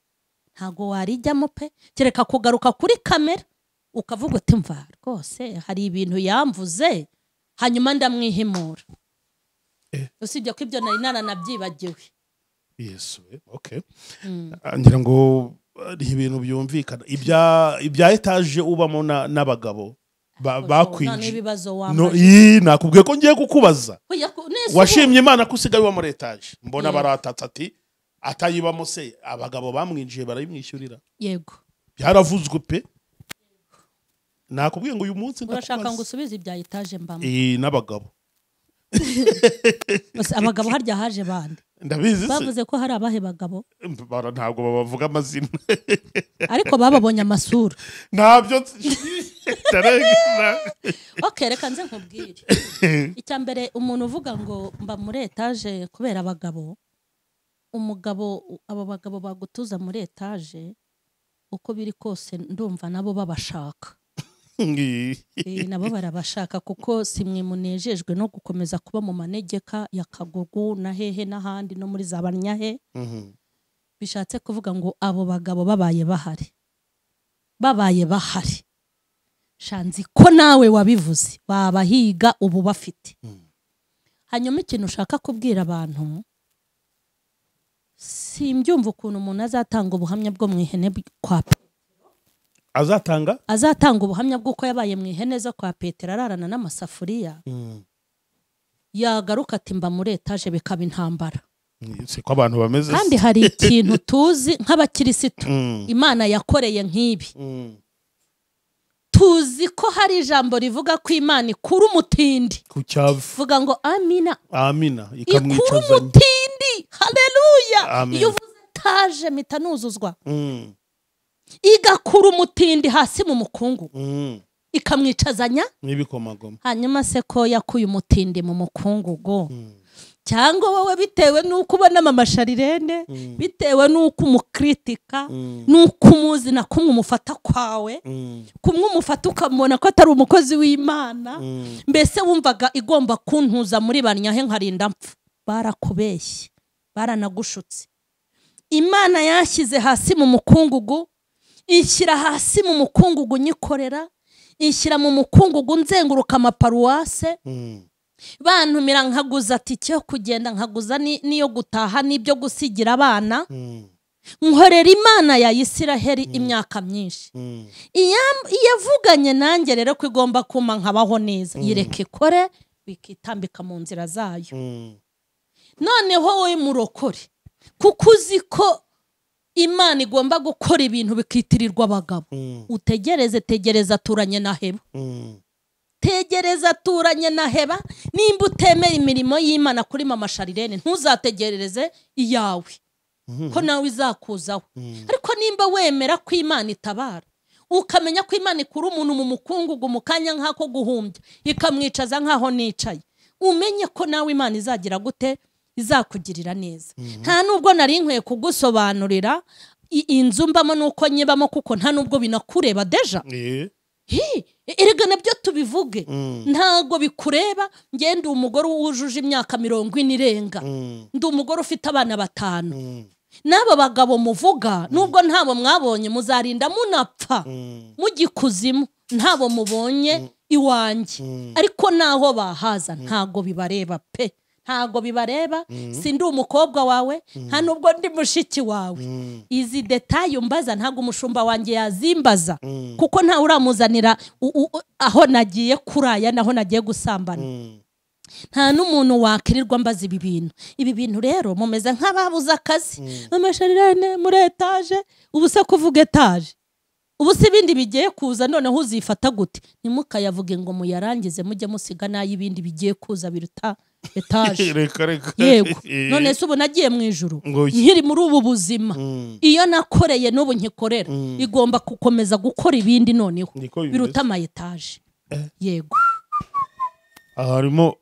ntago warijyamo pe kereka kugaruka kuri kamera ukavuga uti mva rwose hari ibintu yamvuze hanyuma ndamwihimura eh. usibye ko ibyo nari naranabyibagiwe eh, ah, ngira ngo ni ibintu byumvikana ibya etaje ubamo n'abagabo bakwinjiye nakubwiye ko ngiye kukubaza washimye imana ko usigaye uba muri etaje mbona baratatse ati atayibamo se abagabo bamwinjiye barayimwishyurira yego byaravuzwe pe nakubwiye ngo uyu munsi urashaka ngo usubize ibya etaje mbamo n'abagabo (laughs) abagabo harya haje bandi ndabizi bavuze ko hari abahe bagabo ntabwo babavuga amazina (laughs) ariko bababonye amasura ntabyo (laughs) reka nze nkubwire (laughs) icya mbere umuntu uvuga ngo mba muri etaje kubera abagabo umugabo abo bagabo bagutuza muri etaje uko biri kose ndumva nabo babashaka (laughs) Eh, nabo barabashaka kuko si mwe munejejwe no gukomeza kuba mu manegeka ya kagugu na hehe n'ahandi no muri za banyahe mhm. bishatse kuvuga ngo abo bagabo babaye bahari babaye bahari shanzi ko nawe wabivuze babahiga ubu bafite mm. hanyuma ikintu ushaka kubwira abantu si imbyumva ukuntu umuntu azatanga ubuhamya bwo mu ihene kwa azatanga azatanga ubuhamya bw'uko yabaye mu ihene kwa petero ararana n'amasafuriya hmm. yagaruka ati mba muri etaje bikaba intambara hmm, siko abantu bameze kandi hari (laughs) ikintu tuzi nk'abakirisitu hmm. imana yakoreye nk'ibi tuzi ko hari ijambo rivuga ko imana ikura umutindi ku cyavu vuga ngo amina amina ikura umutindi hareruya iyo uvuze etaje mpita nuzuzwa igakura umutindi hasi mu mukungu mm. ikamwicazanya n'ibikomagoma hanyuma se ko yakuye umutindi mu mukungugu mm. cyangwa wowe bitewe n'uko ubonamo amasharirende mm. bitewe n'uko umukritika n'uko umuzi na kumwe umufata kwawe kumwe umufata ukamubona ko atari umukozi w'imana mbese wumvaga igomba kuntuza muri ba nyahe nkarinda mpfu barakubeshye baranagushutse imana yashyize hasi mu mukungugu ishyira hasi mu mukungugu nyikorera ishyira mu mukungugu nzenguruka amaparuwase mm. bantumira nkaguza tike yo kugenda nkaguza n'iyo gutaha n'ibyo gusigira abana mm. nkorera imana ya israheli mm. imyaka myinshi iyo avuganye nanjye rero ko igomba kuma nkabaho neza yireke ikore wikitambika mu nzira zayo noneho wowe murokore kuko uzi ko imana igomba gukora ibintu bikitirirwa abagabo mm. utegereze tegereza aturanye na heba mm. tegereza aturanye na heba nimba utemera imirimo y'imana kuri mama sharirene ntuzategerereze iyawe mm-hmm. ko nawe izakuzaho mm. ariko nimba wemera ko imana itabara ukamenya ko imana ikura umuntu mu mukungugu mu kanya nk'ako guhumbya ikamwicaza nk'aho nicaye umenye ko nawe imana izagira gute izakugirira neza mhm. nta nubwo nari nkwiye kugusobanurira inzu mbamo nuko nyibamo kuko nta nubwo binakureba deja erega nabyo tubivuge mm. ntago bikureba ngende umugore wujuje imyaka mirongo ine irenga mm. ndi umugore ufite abana batanu mm. n'aba bagabo muvuga nubwo ntabo mwabonye muzarinda munapfa mugikuzimu ntabo mubonye iwanjye ariko naho bahaza ntago bibareba pe ntabwo bibareba mm. si ndi umukobwa wawe mm. nta nubwo ndi mushiki wawe mm. izi detaye umbaza ntabwo umushumba wanjye yazimbaza kuko ntawe uramuzanira aho nagiye kuraya naho nagiye gusambana nta n'umuntu wakirirwa mbaza ibi bintu ibi bintu rero mumeze nk'ababuze akazi amasharirane muri etaje ubu se kuvuga etaje ubu se ibindi bigiye kuza noneho uzifata gute ntimukayavuge ngo muyarangize mujye musiga n'ay'ibindi bigiye kuza biruta etaje (laughs) yego (laughs) eh. none se ubu nagiye mu ijoro nkiri muri ubu buzima mm. iyo nakoreye n'ubu nkikorera mm. igomba gukomeza gukora ibindi noneho biruta ama etaje eh? yego aha harimo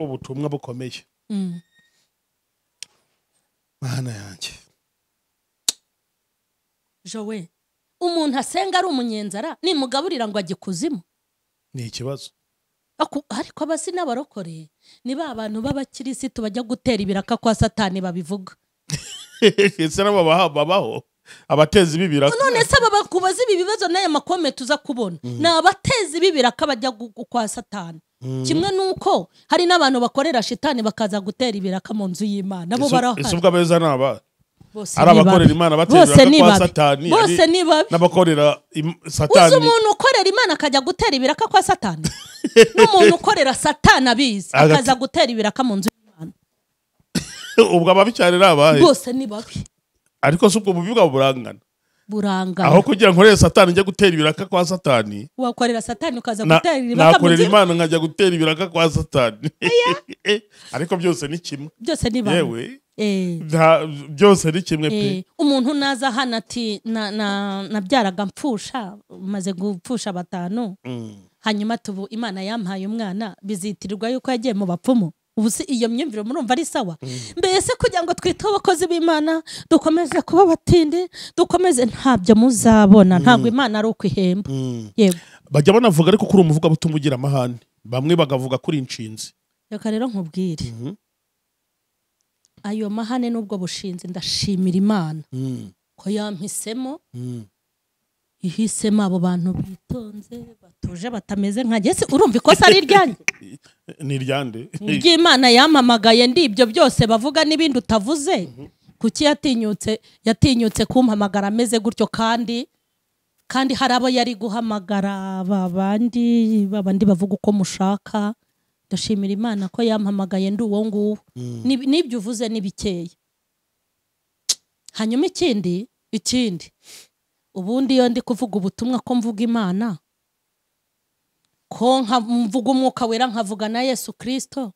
ubutumwa bukomeye mwana mm. yanjye jowe umuntu asenga ari umunyenzara nimugaburira ngo agikuzimu ni ikibazo ariko abasi n'abarokore ni ba bantu b'abakirisitu bajya gutera ibiraka kwa satani babivuga (laughs) ese nabo babaho abatezi b'ibiraka none se babakubaza ibi bibazo n'aya makome tuza kubona mm. ni abatezi b'ibiraka bajya kwa satani mm. kimwe n'uko hari n'abantu bakorera shitani bakaza gutera ibiraka mu nzu y'imana bo barahari ese ubwo abeza ni abandi arabakorera imana baterera satani bose ni babi n'abakorera satani uzi umuntu ukorera imana akajya gutera ibiraka kwa satani (laughs) n'umuntu ukorera satani abizi akaza gutera ibiraka mu nzu y'imana (laughs) ubwo ababicyane ni abahe bose ni babi ariko si ubwo bubi bwabo burangana burangana aho kugira nkorere satani njya gutera ibiraka kwa satani wakorera satani ukaza gutera ibiraka nakorera imana nkajya gutera ibiraka kwa satani (laughs) ariko byose ni kimwe byose ni babi Eh. byose ari kimwe pe eh, umuntu naza hano ati nabyaraga mpfusha maze gupfusha batanu mm. hanyuma tubu imana yampaye umwana bizitirirwa yuko yagiye mu bapfumu ubu si iyo myumvire murumva ari sawa mm. mbese kugira ngo twite abakozi b'imana dukomeze kuba batindi dukomeze ntabyo muzabona mm. ntabwo imana ari ukwihemba bajya banavuga ariko kuri umuvugabutumwa ugira amahane bamwe bagavuga kuri inshinzi reka rero nkubwire mhm. ayo mahane n'ubwo bushinzi ndashimira imana hmm. ko yampisemo hmm. ihisemo abo bantu bitonze batuje batameze nka gese urumva ikosa ari iryanjye ni iryande (laughs) iby'imana yamamagaye ndi ibyo byose bavuga n'ibindi utavuze mhm. kuki yatinyutse yatinyutse kumpamagara ameze gutyo kandi kandi hari abo yari guhamagara babandi babandi bavuga uko mushaka ndashimira imana ko yampamagaye ndi uwo nguwo mm. n'ibyo uvuze n'ibikeye hanyuma ikindi ikindi ubundi iyo ndi kuvuga ubutumwa ko mvuga imana ko mvuga umwuka wera nkavuga na yesu kirisito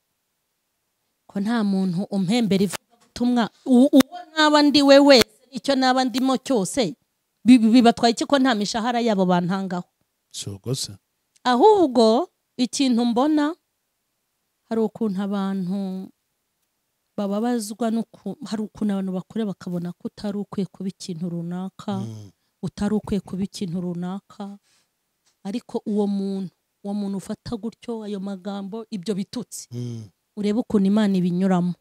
ko nta muntu umpembera ivuga uwo naba ndi we wese icyo naba ndimo cyose bibatwaye iki ko nta mishahara yabo bantangaho ahubwo ikintu mbona hari ukuntu abantu bababazwa hari ukuntu abantu bakure bakabona ko utari ukwiye kuba ikintu runaka hmm. utari ukwiye kuba ikintu runaka ariko uwo muntu uwo muntu ufata gutyo ayo magambo ibyo bitutsi hmm. urebe ukuntu imana ibinyuramo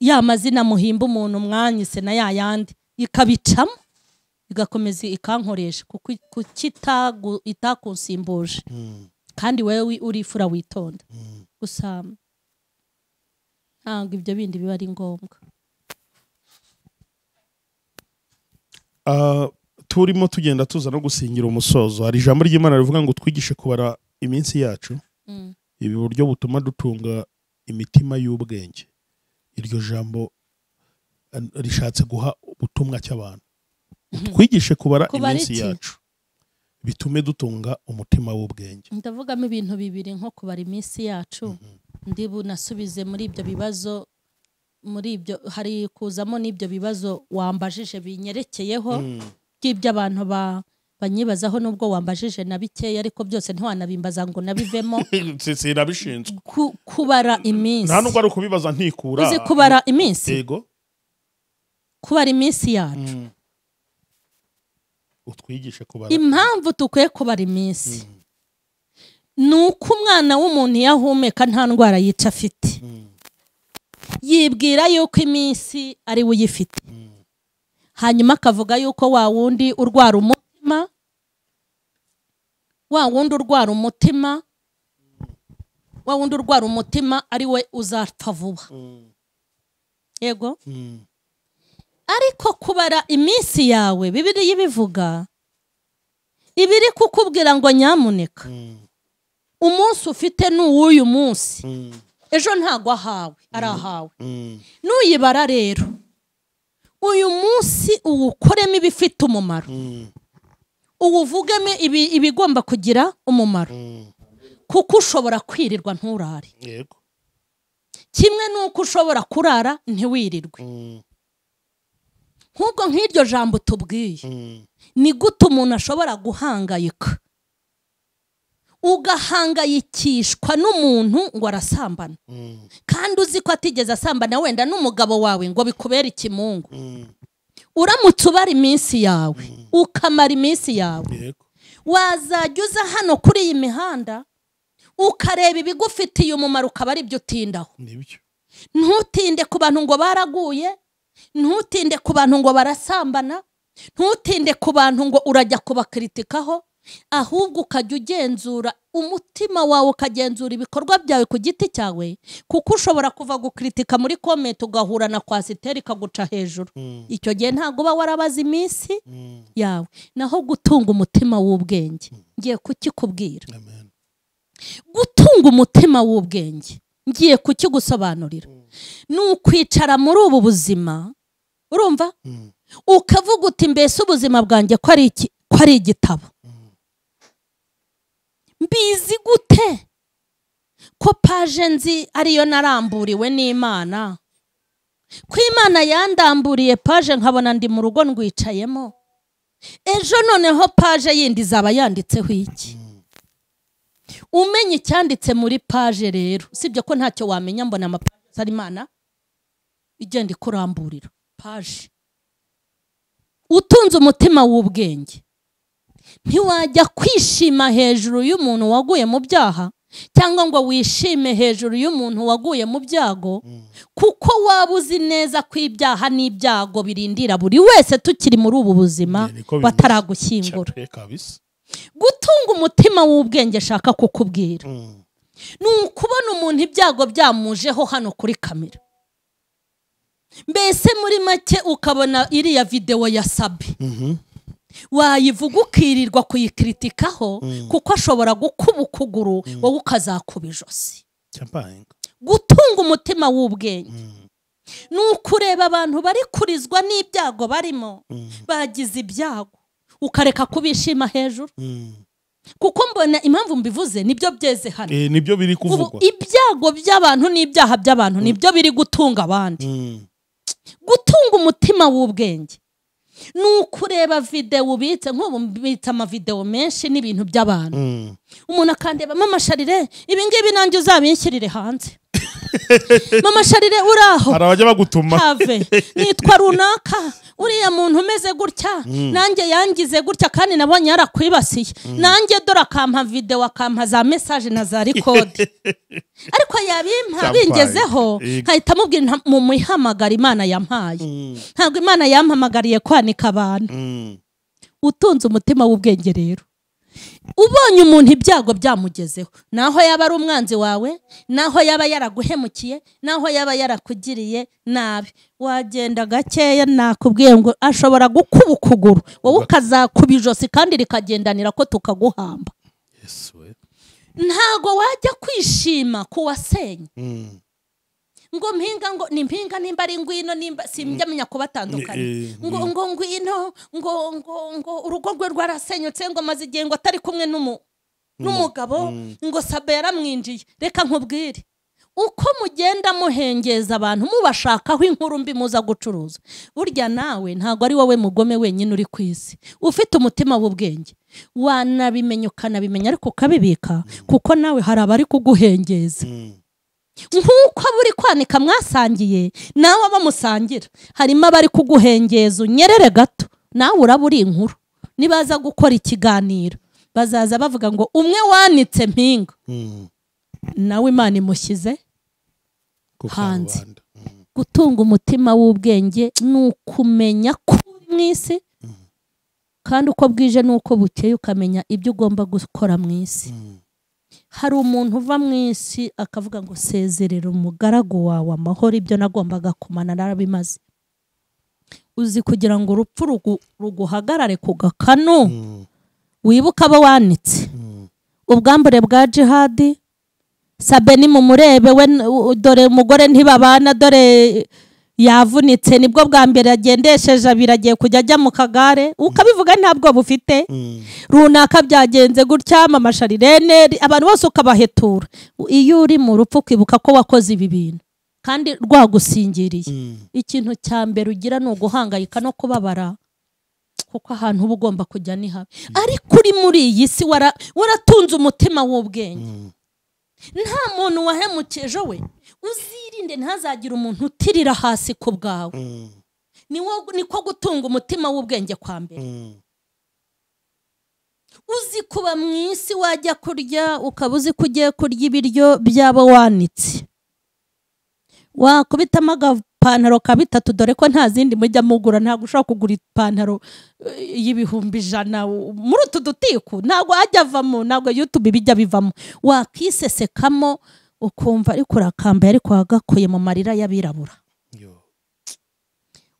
ya mazina muhimba umuntu mwanyise na ya yandi ikabicamo igakomeza ikankoresha kuko itakunsimbuje hmm. kandi wowe urifura witonda mm. gusa ntabwo ibyo bindi biba ari ngombwa ah, turimo tugenda tuza no gusingira umusozo hari ijambo ry'imana rivuga ngo twigishe kubara iminsi yacu mm. ibi buryo butuma dutunga imitima y'ubwenge iryo jambo rishatse guha ubutumwa cy'abantu mm-hmm. twigishe kubara iminsi yacu bitume dutunga umutima w'ubwenge ndavugamo ibintu bibiri nko kubara iminsi yacu mhm. ndi bunasubize muri ibyo bibazo muri ibyo hari kuzamo n'ibyo bibazo wambajije binyerekeyeho mhm. by'ibyo abantu ba banyibazaho nubwo wambajije na bikeya ariko byose ntiwanabimbaza ngo nabivemo (laughs) sinabishinzwe kubara iminsi nta nubwo ari ukubibaza ntikura uzi kubara iminsi kubara iminsi yacu mhm. utwigishe kubara impamvu dukwiye kubara iminsi mm. ni uko umwana w'umuntu iyo ahumeka nta ndwara yica afite mm. yibwira yuko iminsi ari we uyifite mm. hanyuma akavuga yuko wa wundi urwara umutima wa wundi urwara umutima wa wundi urwara umutima ari we uzapfa vuba yego ariko kubara iminsi yawe bibiriya ibivuga ibiri kukubwira ngo nyamuneka hmm. umunsi ufite ni uw'uyu munsi hmm. ejo ntabwo ahawe hmm. arahawe n'uyibara rero uyu munsi uwukoremo ibifite umumaro uwuvugemo ibigomba kugira umumaro kuko ushobora kwirirwa nturare kimwe n'uko ushobora kurara ntiwirirwe nk'ubwo nk'iryo jambo tubwiye mm. ni gute umuntu ashobora guhangayika ugahangayikishwa n'umuntu ngo arasambana mm. kandi uzi ko atigeze asambana wenda n'umugabo wawe ngo bikubere ikimungu mm. uramutse ubara iminsi yawe ukamara iminsi yawe wazajya uza hano kuri iyi mihanda ukareba ibigufitiye umumaro ukaba ari byo utindaho ntutinde ku bantu ngo baraguye ntutinde ku bantu ngo barasambana ntutinde ku bantu ngo urajya kubakritikaho ahubwo ukajya ugenzura umutima wawe ukagenzura ibikorwa byawe ku giti cyawe kuko ushobora kuva gukritika muri komenti ugahura na kwasiteri ikaguca hejuru hmm. icyo gihe ntabwo uba warabaze iminsi hmm. yawe naho gutunga umutima w'ubwenge hmm. ngiye kukikubwira gutunga umutima w'ubwenge ngiye kukigusobanurira ni ukwicara muri ubu buzima urumva mm. ukavuga uti mbese ubuzima bwanjye ko ari igitabo mm. mbizi gute ko paje nzi ariyo naramburiwe n'imana ko imana yandamburiye paje nkabona ndi mu rugo ndwicayemo ejo noneho paje yindi izaba yanditseho iki umenya icyanditse muri paje rero sibyo ko ntacyo wamenya mbona amapaje asa imana igenda ikuramburira paje utunze umutima w'ubwenge ntiwajya kwishima hejuru y'umuntu waguye mu byaha cyangwa ngo wishime hejuru y'umuntu waguye mu byago mm. kuko waba uzi neza ko ibyaha n'ibyago birindira buri wese tukiri muri ubu buzima bataragushyingura gutunga umutima w'ubwenge ashaka kukubwira mm. ni ukubona umuntu ibyago byamujeho hano kuri kamera mbese muri make ukabona iriya videwo ya sabi mhm. wayivuga ukirirwa kuyikiritikaho mm. kuko ashobora gukuba ukuguru mm. wowe ukazakuba ijosi gutunga umutima w'ubwenge ni ukureba abantu bari kurizwa n'ibyago barimo bagize ibyago ukareka kubishima hejuru mm. kuko mbona impamvu mbivuze nibyo byeze hano eh, nibyo biri kuvugwa ibyago by'abantu n'ibyaha by'abantu mm. nibyo biri gutunga abandi mm. gutunga umutima w'ubwenge ni ukureba videwo ubitse nk'ubu mbitse amavidewo menshi n'ibintu by'abantu umuntu akandebamo amasharire ibingibi nanjye uzabinshyirire hanze (laughs) mama sharire uraho hari abajya bagutuma have nitwa runaka uriya muntu umeze gutya mm. nanjye yangize gutya kandi nabonye yarakwibasiye mm. nanjye dore akampa videwo akampa za mesaje na za rikode (laughs) ariko yabimpa bingezeho nkahita mubwira mu muhamagara imana yampaye mm. ntabwo imana yampamagariye kwanika abantu utunze umutima w'ubwenge rero ubonye umuntu ibyago byamugezeho naho yaba ari umwanzi wawe naho yaba yaraguhemukiye naho yaba yarakugiriye nabi wagenda gakeya nakubwiye ngo ashobora gukuba ukuguru wowe ukazakuba ijosi kandi rikagendanira ko tukaguhamba ntago wajya kwishima ku wasenye hmm. ngo mpinga ngo ni mpinga nimba ari ngwino nimba simbyamenya kubatandukanya mm. mm. ngo ngo ngwino ngo ngo ngo urugo rwe rwarasenyutse ngo maze igihe ngo atari kumwe mm. n'umugabo ngo sabe yaramwinjiye reka nkubwire uko mugenda muhengeza abantu mubashakaho inkuru mbi muza gucuruza burya nawe ntabwo ari wowe mugome wenyine uri ku isi ufite umutima w'ubwenge wanabimenya ukanabimenya ariko ukabibika kuko nawe hari abari kuguhengeza nk'uko buri kwanika mwasangiye nawe bamusangira, harimo abari kuguhengeza unyerere gato nawe uraba uri inkuru nibaza gukora ikiganiro bazaza bavuga ngo umwe wanitse mpinga hmm. nawe imana imushyize hanze hmm. gutunga umutima w'ubwenge ni ukumenya ko mu isi hmm. kandi uko bwije ni uko bukeye ukamenya ibyo ugomba gukora mu isi hari umuntu uva mu isi akavuga ngo sezerera umugaragu wawe amahoro ibyo nagombaga kumana narabimaze uzi kugira ngo urupfu ruguhagarare ku gakanu hmm. wibuke abo wanitse hmm. ubwambure bwa jihadi sabe murebe we dore umugore ntibabana dore yavunitse nibwo bwa mbere agendesheje abiri agiye kujya ajya mu kagare ukabivuga nta bufite mm. runaka byagenze gutya mama sharirene abantu bose ukabahetura iyo uri mu rupfu ukibuka ko wakoze ibi bintu kandi rwagusingiriye mm. ikintu cya mbere ugira ni uguhangayika no kubabara kuko ahantu uba ugomba kujya ni habi mm. ariko uri muri iyi si waratunze umutima w'ubwenge nta muntu wahemukeje we uzirinde ntazagire umuntu utirira hasi ku bwawe mm. ni ko gutunga umutima w'ubwenge kwa mbere mm. uzi kuba mu isi wajya kurya ukaba uzi ko ugiye kurya ibiryo by'abo wanitse wakubitamo agapantaro ka bitatu dore ko nta zindi mujya mugura ntabwo ushobora kugura ipantaro eh, y'ibihumbi ijana muri utu dutiku ntabwo ajya avamo ntabwo yutube bijya bivamo wakisesekamo ukumva ariko urakambaye ariko wagakuye mu marira y'abirabura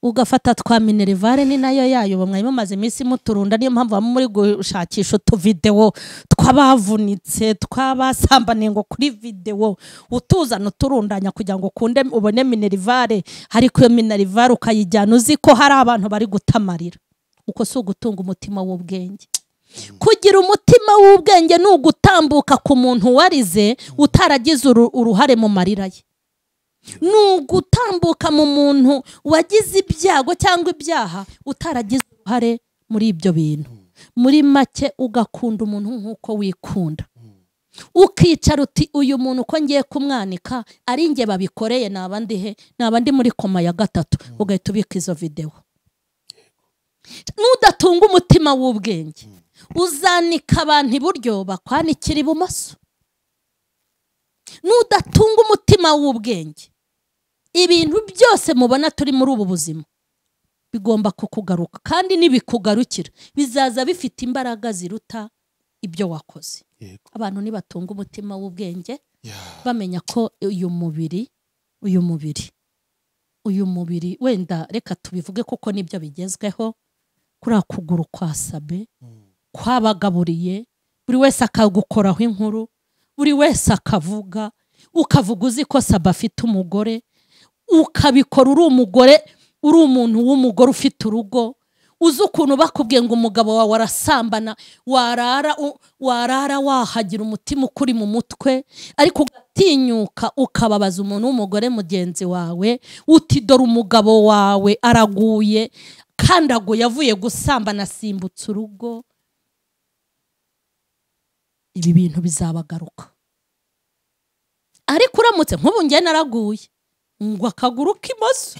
ugafata twa minerivare ni nayo yayo mwari mumaze iminsi muturunda niyo mpamvu baba muri gushakisha utuvidewo tw'abavunitse tw'abasambaniye ngo kuri videwo utuzana uturundanya kugira ngo ukunde ubone minerivare ariko iyo minerivare ukayijyana uzi ko hari abantu bari gutamarira uko si ugutunga umutima w'ubwenge kugira umutima w'ubwenge ni ugutambuka ku muntu warize utaragize uruhare mu marira ye ni ugutambuka mu muntu wagize ibyago cyangwa ibyaha utaragize uruhare muri ibyo bintu muri make ugakunda umuntu nk'uko wikunda ukicara uti uyu muntu uko ngiye kumwanika ari nge babikoreye naba ndi he naba ndi muri koma ya gatatu ugahita ubika izo videwo nudatunga umutima w'ubwenge uzanika abantu iburyo bakwanikira ibumoso nudatunga umutima w'ubwenge ibintu byose mubona turi muri ubu buzima bigomba kukugaruka kandi nibikugarukira bizaza bifite imbaraga ziruta ibyo wakoze abantu nibatunga umutima w'ubwenge bamenya ko uyu mubiri uyu mubiri uyu mubiri wenda reka tubivuge kuko nibyo bigezweho kuri akuguru kwa sabe hmm. kwabagaburiye buri wese akagukoraho inkuru buri wese akavuga ukavuga uzi ko saba afite umugore ukabikora uri umugore uri umuntu w'umugore ufite urugo uzi ukuntu bakubwiye ngo umugabo wawe arasambana warara warara wahagira umutima ukuri mu mutwe ariko ugatinyuka ukababaza umuntu w'umugore mugenzi wawe uti dore umugabo wawe araguye kandi aguye avuye gusambana asimbutse urugo ibi bintu bizabagaruka ariko uramutse nk'ubu njye naraguye ngo akaguru k'imoso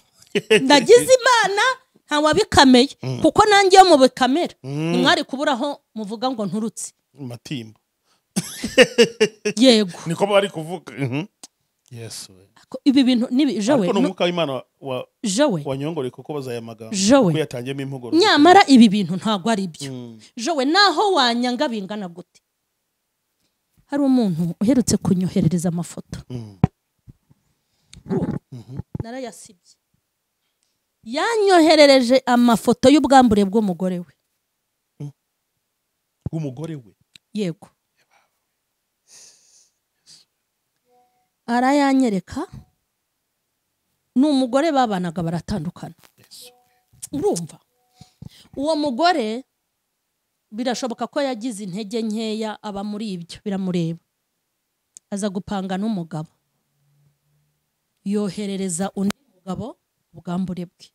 ndagize imana ntawabikameye mm. kuko nanjye yo mu bikamera mm. mwari kubura muvuga ngo nturutse matimba (laughs) yego niko bari kuvuga mhm. ibi bintu nibi jowe ariko ni umwuka w'imana jowe wanyongore kuko bazaya magambo jowe yatangiyemo impuguro nyamara ibi bintu ntabwo ari byo mm. jowe naho wanyanga bingana gute hari umuntu uherutse kunyoherereza amafoto Mm-hmm. narayasibye yanyoherereje amafoto y'ubwambure bw'umugore we mm. bw'umugore we yego arayanyereka ni umugore babanaga baratandukana urumva uwo mugore birashoboka ko yagize intege nkeya aba muri ibyo biramureba aza gupanga n'umugabo yoherereza undi mugabo ubwambure bwe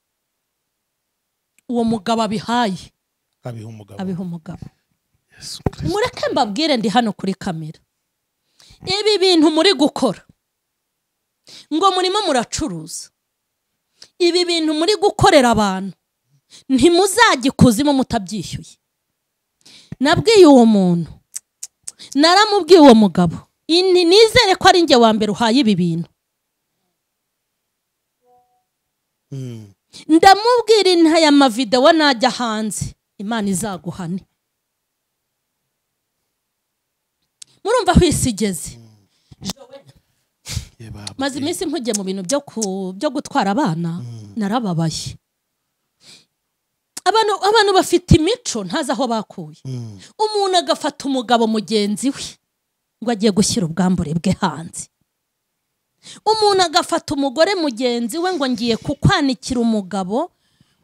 uwo mugabo abihaye abiha umugabo mureke mbabwire ndi hano kuri kamera ibi bintu muri gukora ngo murimo muracuruza ibi bintu muri gukorera abantu ntimuzajye ikuzimu mutabyishyuye nabwiye uwo muntu naramubwiye uwo mugabo nizere ko ari njye wa mbere uhaye ibi bintu Hmm. ndamubwira intaya mavidewo najya hanze imana izaguhane murumva aho isi igeze hmm. (laughs) maze iminsi nkugiye mu bintu byo gutwara abana hmm. narababaye abantu bafite imico ntazi aho bakuye umuntu agafata umugabo mugenzi we ngo agiye gushyira ubwambure bwe hanze umuntu agafata umugore mugenzi we ngo ngiye kukwanikira umugabo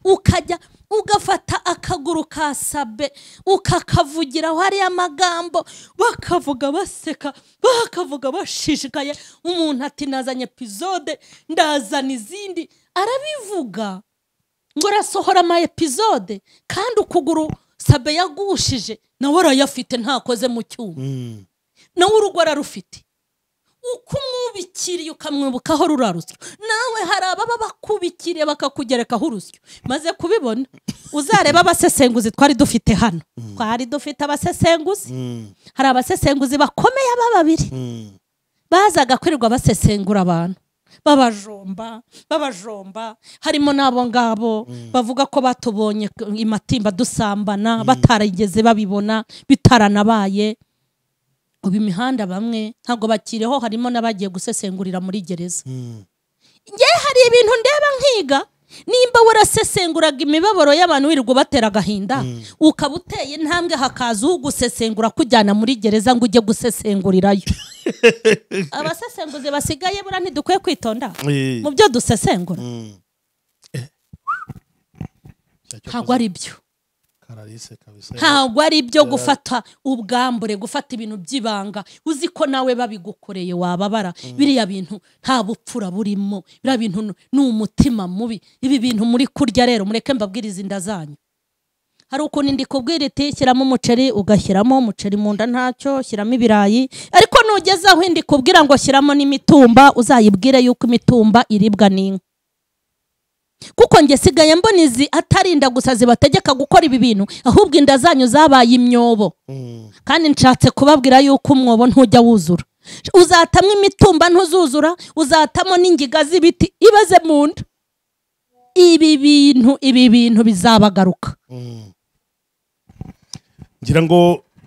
ukajya ugafata akaguru ka sabe ukakavugiraho hariya amagambo bakavuga baseka bakavuga bashishikaye umuntu ati nazanye epizode ndazana izindi arabivuga ngo arasohora ama epizode kandi ukuguru sabe yagushije nawe arayafite ntakoze mu cyuma mm. nawe urugo ararufite uko umwubikiriye ukamwibukaho ruriya rusyo nawe hari ababa bakubikiriye bakakugerekaho urusyo maze kubibona uzareba abasesenguzi twari dufite hano mm. twari dufite abasesenguzi mm. hari abasesenguzi bakomeye aba babiri mm. bazaga kwirirwa basesengura abantu babajomba babajomba harimo n'abo ngabo bavuga ko batubonye imatimba dusambana batarigeze babibona bitaranabaye ubu imihanda bamwe ntabwo bakiriho harimo n'abagiye gusesengurira muri gereza hmm. ngewe hari ibintu ndeba nkiga nimba warasesenguraga imibaboro y'abantu wirirwa ubatera agahinda hmm. ukaba uteye intambwe hakaza gusesengura kujyana muri gereza ngo ujye gusesengurirayo (laughs) abasesenguzi basigaye buriya ntidukwiye kwitonda eh. mu byo dusesengura hmm. eh. ntabwo ari byo ntabwo ari ibyo eh. gufata ubwambure gufata ibintu by'ibanga uzi ko nawe babigukoreye wababara mm. biriya bintu nta bupfura burimo biriya bintu ni umutima mubi ibi bintu muri kurya rero mureke mbabwirize inda zanyu hari ukuntu indi kubwira iti shyiramo umuceri ugashyiramo umuceri mu nda ntacyo shyiramo ibirayi ariko nugeze aho indi kubwira ngo shyiramo n'imitumba uzayibwire yuko imitumba iribwa n'inka kuko njye sigaye mbona izi atarinda gusa zibategeka gukora ibi bintu ahubwo inda zanyu zabaye imyobo mm. kandi nshatse kubabwira yuko umwobo ntujya wuzura uzatamo imitumba ntuzuzura uzatamo n'ingiga z'ibiti ibaze mu nda ibi bintu ibi bintu bizabagaruka mm. ngira ngo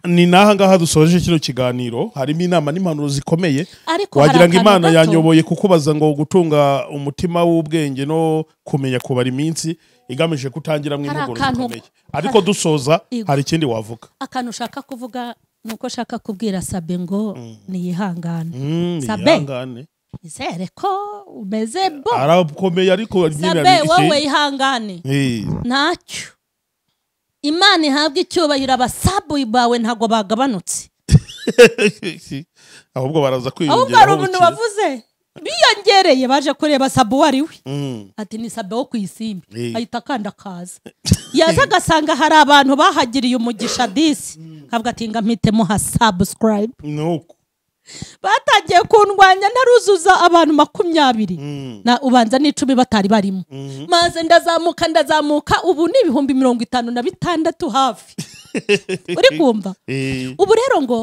ni n'aha ngaha dusoje kino kiganiro harimo inama n'impanuro zikomeye wagira ngo imana yanyoboye kukubaza ngo gutunga umutima w'ubwenge no kumenya kubara iminsi igamije kutangira mw'imugoro zikomeye ariko dusoza hari ikindi wavuga akantu ushaka kuvuga ni uko ushaka kubwira sabe ngo mm. niyihangane mm, sabe izere ko umeze bo arakomeye ariko sabe wowe yihangane ntacyo imana ihabwa icyubahiro abasabuye bawe ntabwo bagabanutse (laughs) ahubwo baraza kwiyongera ahubwo hari umuntu wavuze biyongereye baje kureba sabu uwo ari we mm. ati ni sabu wo ku isimbi eh. ahita akanda akaza yaza agasanga hari abantu bahagiriye umugisha disi ntabwo (laughs) mm. atinga mpitemo ha sabusikarayibu batangiye kundwanya ntaruzuza abantu makumyabiri mm. na ubanza n'icumi batari barimo mm-hmm. maze ndazamuka ndazamuka ubu ni ibihumbi mirongo itanu na bitandatu hafi (laughs) uri kumva eh. ubu rero ngo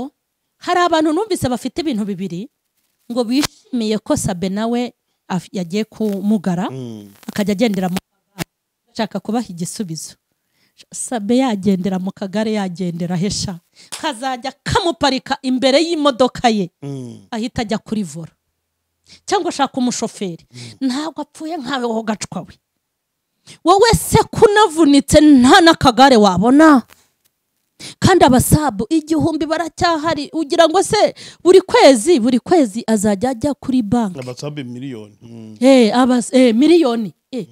hari abantu numvise bafite ibintu bibiri ngo bishimiye ko sabe nawe yagiye kumugara mm. akajya agendera mu ashaka kubaha igisubizo sabe yagendera mu kagare yagendera hesha kazajya kamuparika imbere y'imodoka ye mm. ahita ajya kuri vora cyangwa ashaka umushoferi mm. ntabwo apfuye nkawe gacwa we wowe se kunavunitse nta n'akagare wabona kandi abasabu igihumbi baracyahari ugira ngo se buri kwezi buri kwezi azajya ajya kuri banki abasabu miliyoni mm. eh, eh, miliyoni eh,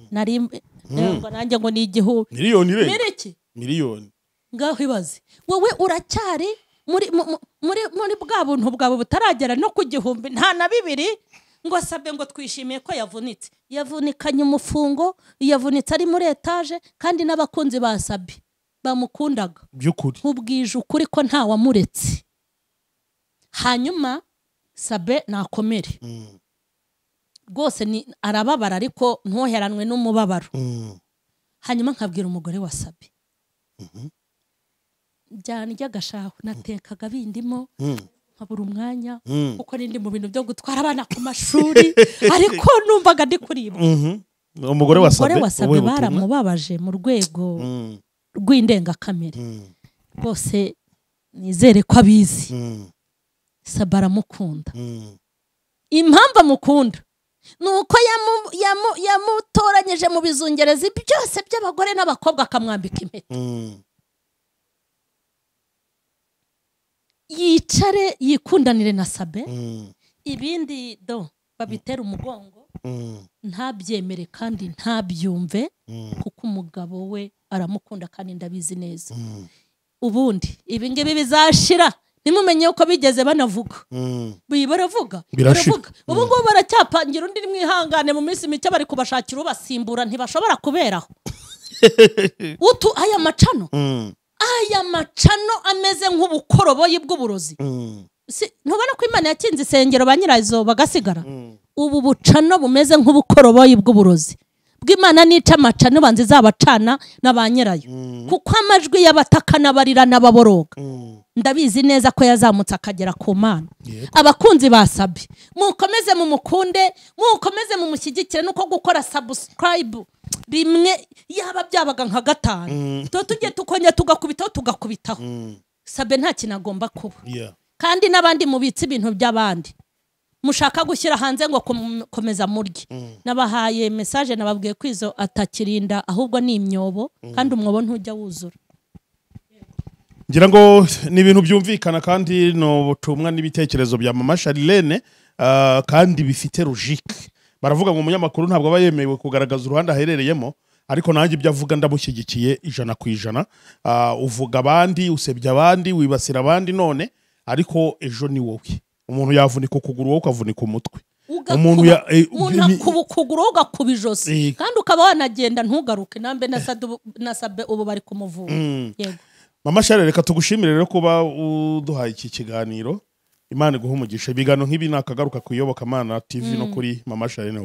Mm. nanjye ngo ni igihumbi miliyoni irenge miliyoni ngaho ibaze wowe uracyari muri bwa buntu bwawe butaragera no ku gihumbi nta na bibiri ngo asabe ngo twishimiye ko yavunitse yavunikanye umufungo yavunitse ari muri etaje kandi n'abakunzi ba bamukundaga by'ukuri nk'ubwije ukuri ko nta wamuretse hanyuma sabe nakomere mm. rwose arababara ariko ntuheranwe n'umubabaro mm. hanyuma nkabwira umugore wasabe mm-hmm. njyana agashaho mm. natekaga bindimo mm. nkabura umwanya kuko n'indi mu bintu byo gutwara abana ku mashuri (laughs) ariko numvaga ndi kuribwa mm-hmm. umugore wasabwe baramubabaje mu rwego rw'indengakamere rwose nizere ko abizi sabara amukunda impamvu amukunda ni uko yamutoranyije mu bizungerezi byose by'abagore n'abakobwa akamwambika impeta mm. yicare yikundanire na sabe mm. ibindi do babitera umugongo mm. ntabyemere kandi ntabyumve kuko umugabo we aramukunda kandi ndabizi neza ubundi ibi ngibi bizashira ntimumenye uko bigeze banavuga hmm. baravuga baravuga ubu hmm. ngubu baracyapangira undi mwihangane mu minsi mike bari kubashakira ubasimbura ntibashobora kuberaho (laughs) utu aya macano hmm. aya macano ameze nk'ubukoroboyi bw'uburozi ntubona ko imana yakinze isengero ba nyirazo bagasigara ubu bucano bumeze nk'ubukoroboyi bw'uburozi bw'imana nica amacano banza izabacana na ba nyirayo kuko amajwi y'abataka n'abarira n'ababoroga ndabizi neza ko yazamutse akagera ku mana abakunzi ba basabye mukomeze mu mumukunde mukomeze mumushyigikire nuko gukora sabusikarayibu rimwe yaba byabaga nka gatanu mm. tuba tujye tukongera tugakubitaho tugakubitaho mm. sabe nta kintu agomba kuba kandi n'abandi mubitse ibintu by'abandi mushaka gushyira hanze ngo komeza murye mm. nabahaye mesaje nababwiye ko izo atakirinda ahubwo ni imyobo kandi umwobo ntujya wuzura ngira ngo ni ibintu byumvikana kandi ni ubutumwa n'ibitekerezo bya mama sharirene ah, kandi bifite rujike baravuga ngo umunyamakuru ntabwo aba yemerewe kugaragaza uruhande aherereyemo ariko nanjye ibyo avuga ndamushyigikiye ijana ku ijana ah, uvuga abandi usebya abandi wibasira abandi none ariko ejo ni wowe umuntu yavunika ukuguru wowe ukavunika umutwe umuntu eh, akuba ukuguru wowe ugakuba ijosi eh. kandi ukaba wanagenda ntugaruke nambe na nasabe ubu bari kumuvura mm. yego mama reka tugushimire rero kuba uduhaye iki kiganiro imana iguha umugisha ibigano nk'ibi ni akagaruka ku iyobokamana tv no mm. kuri mama shyari na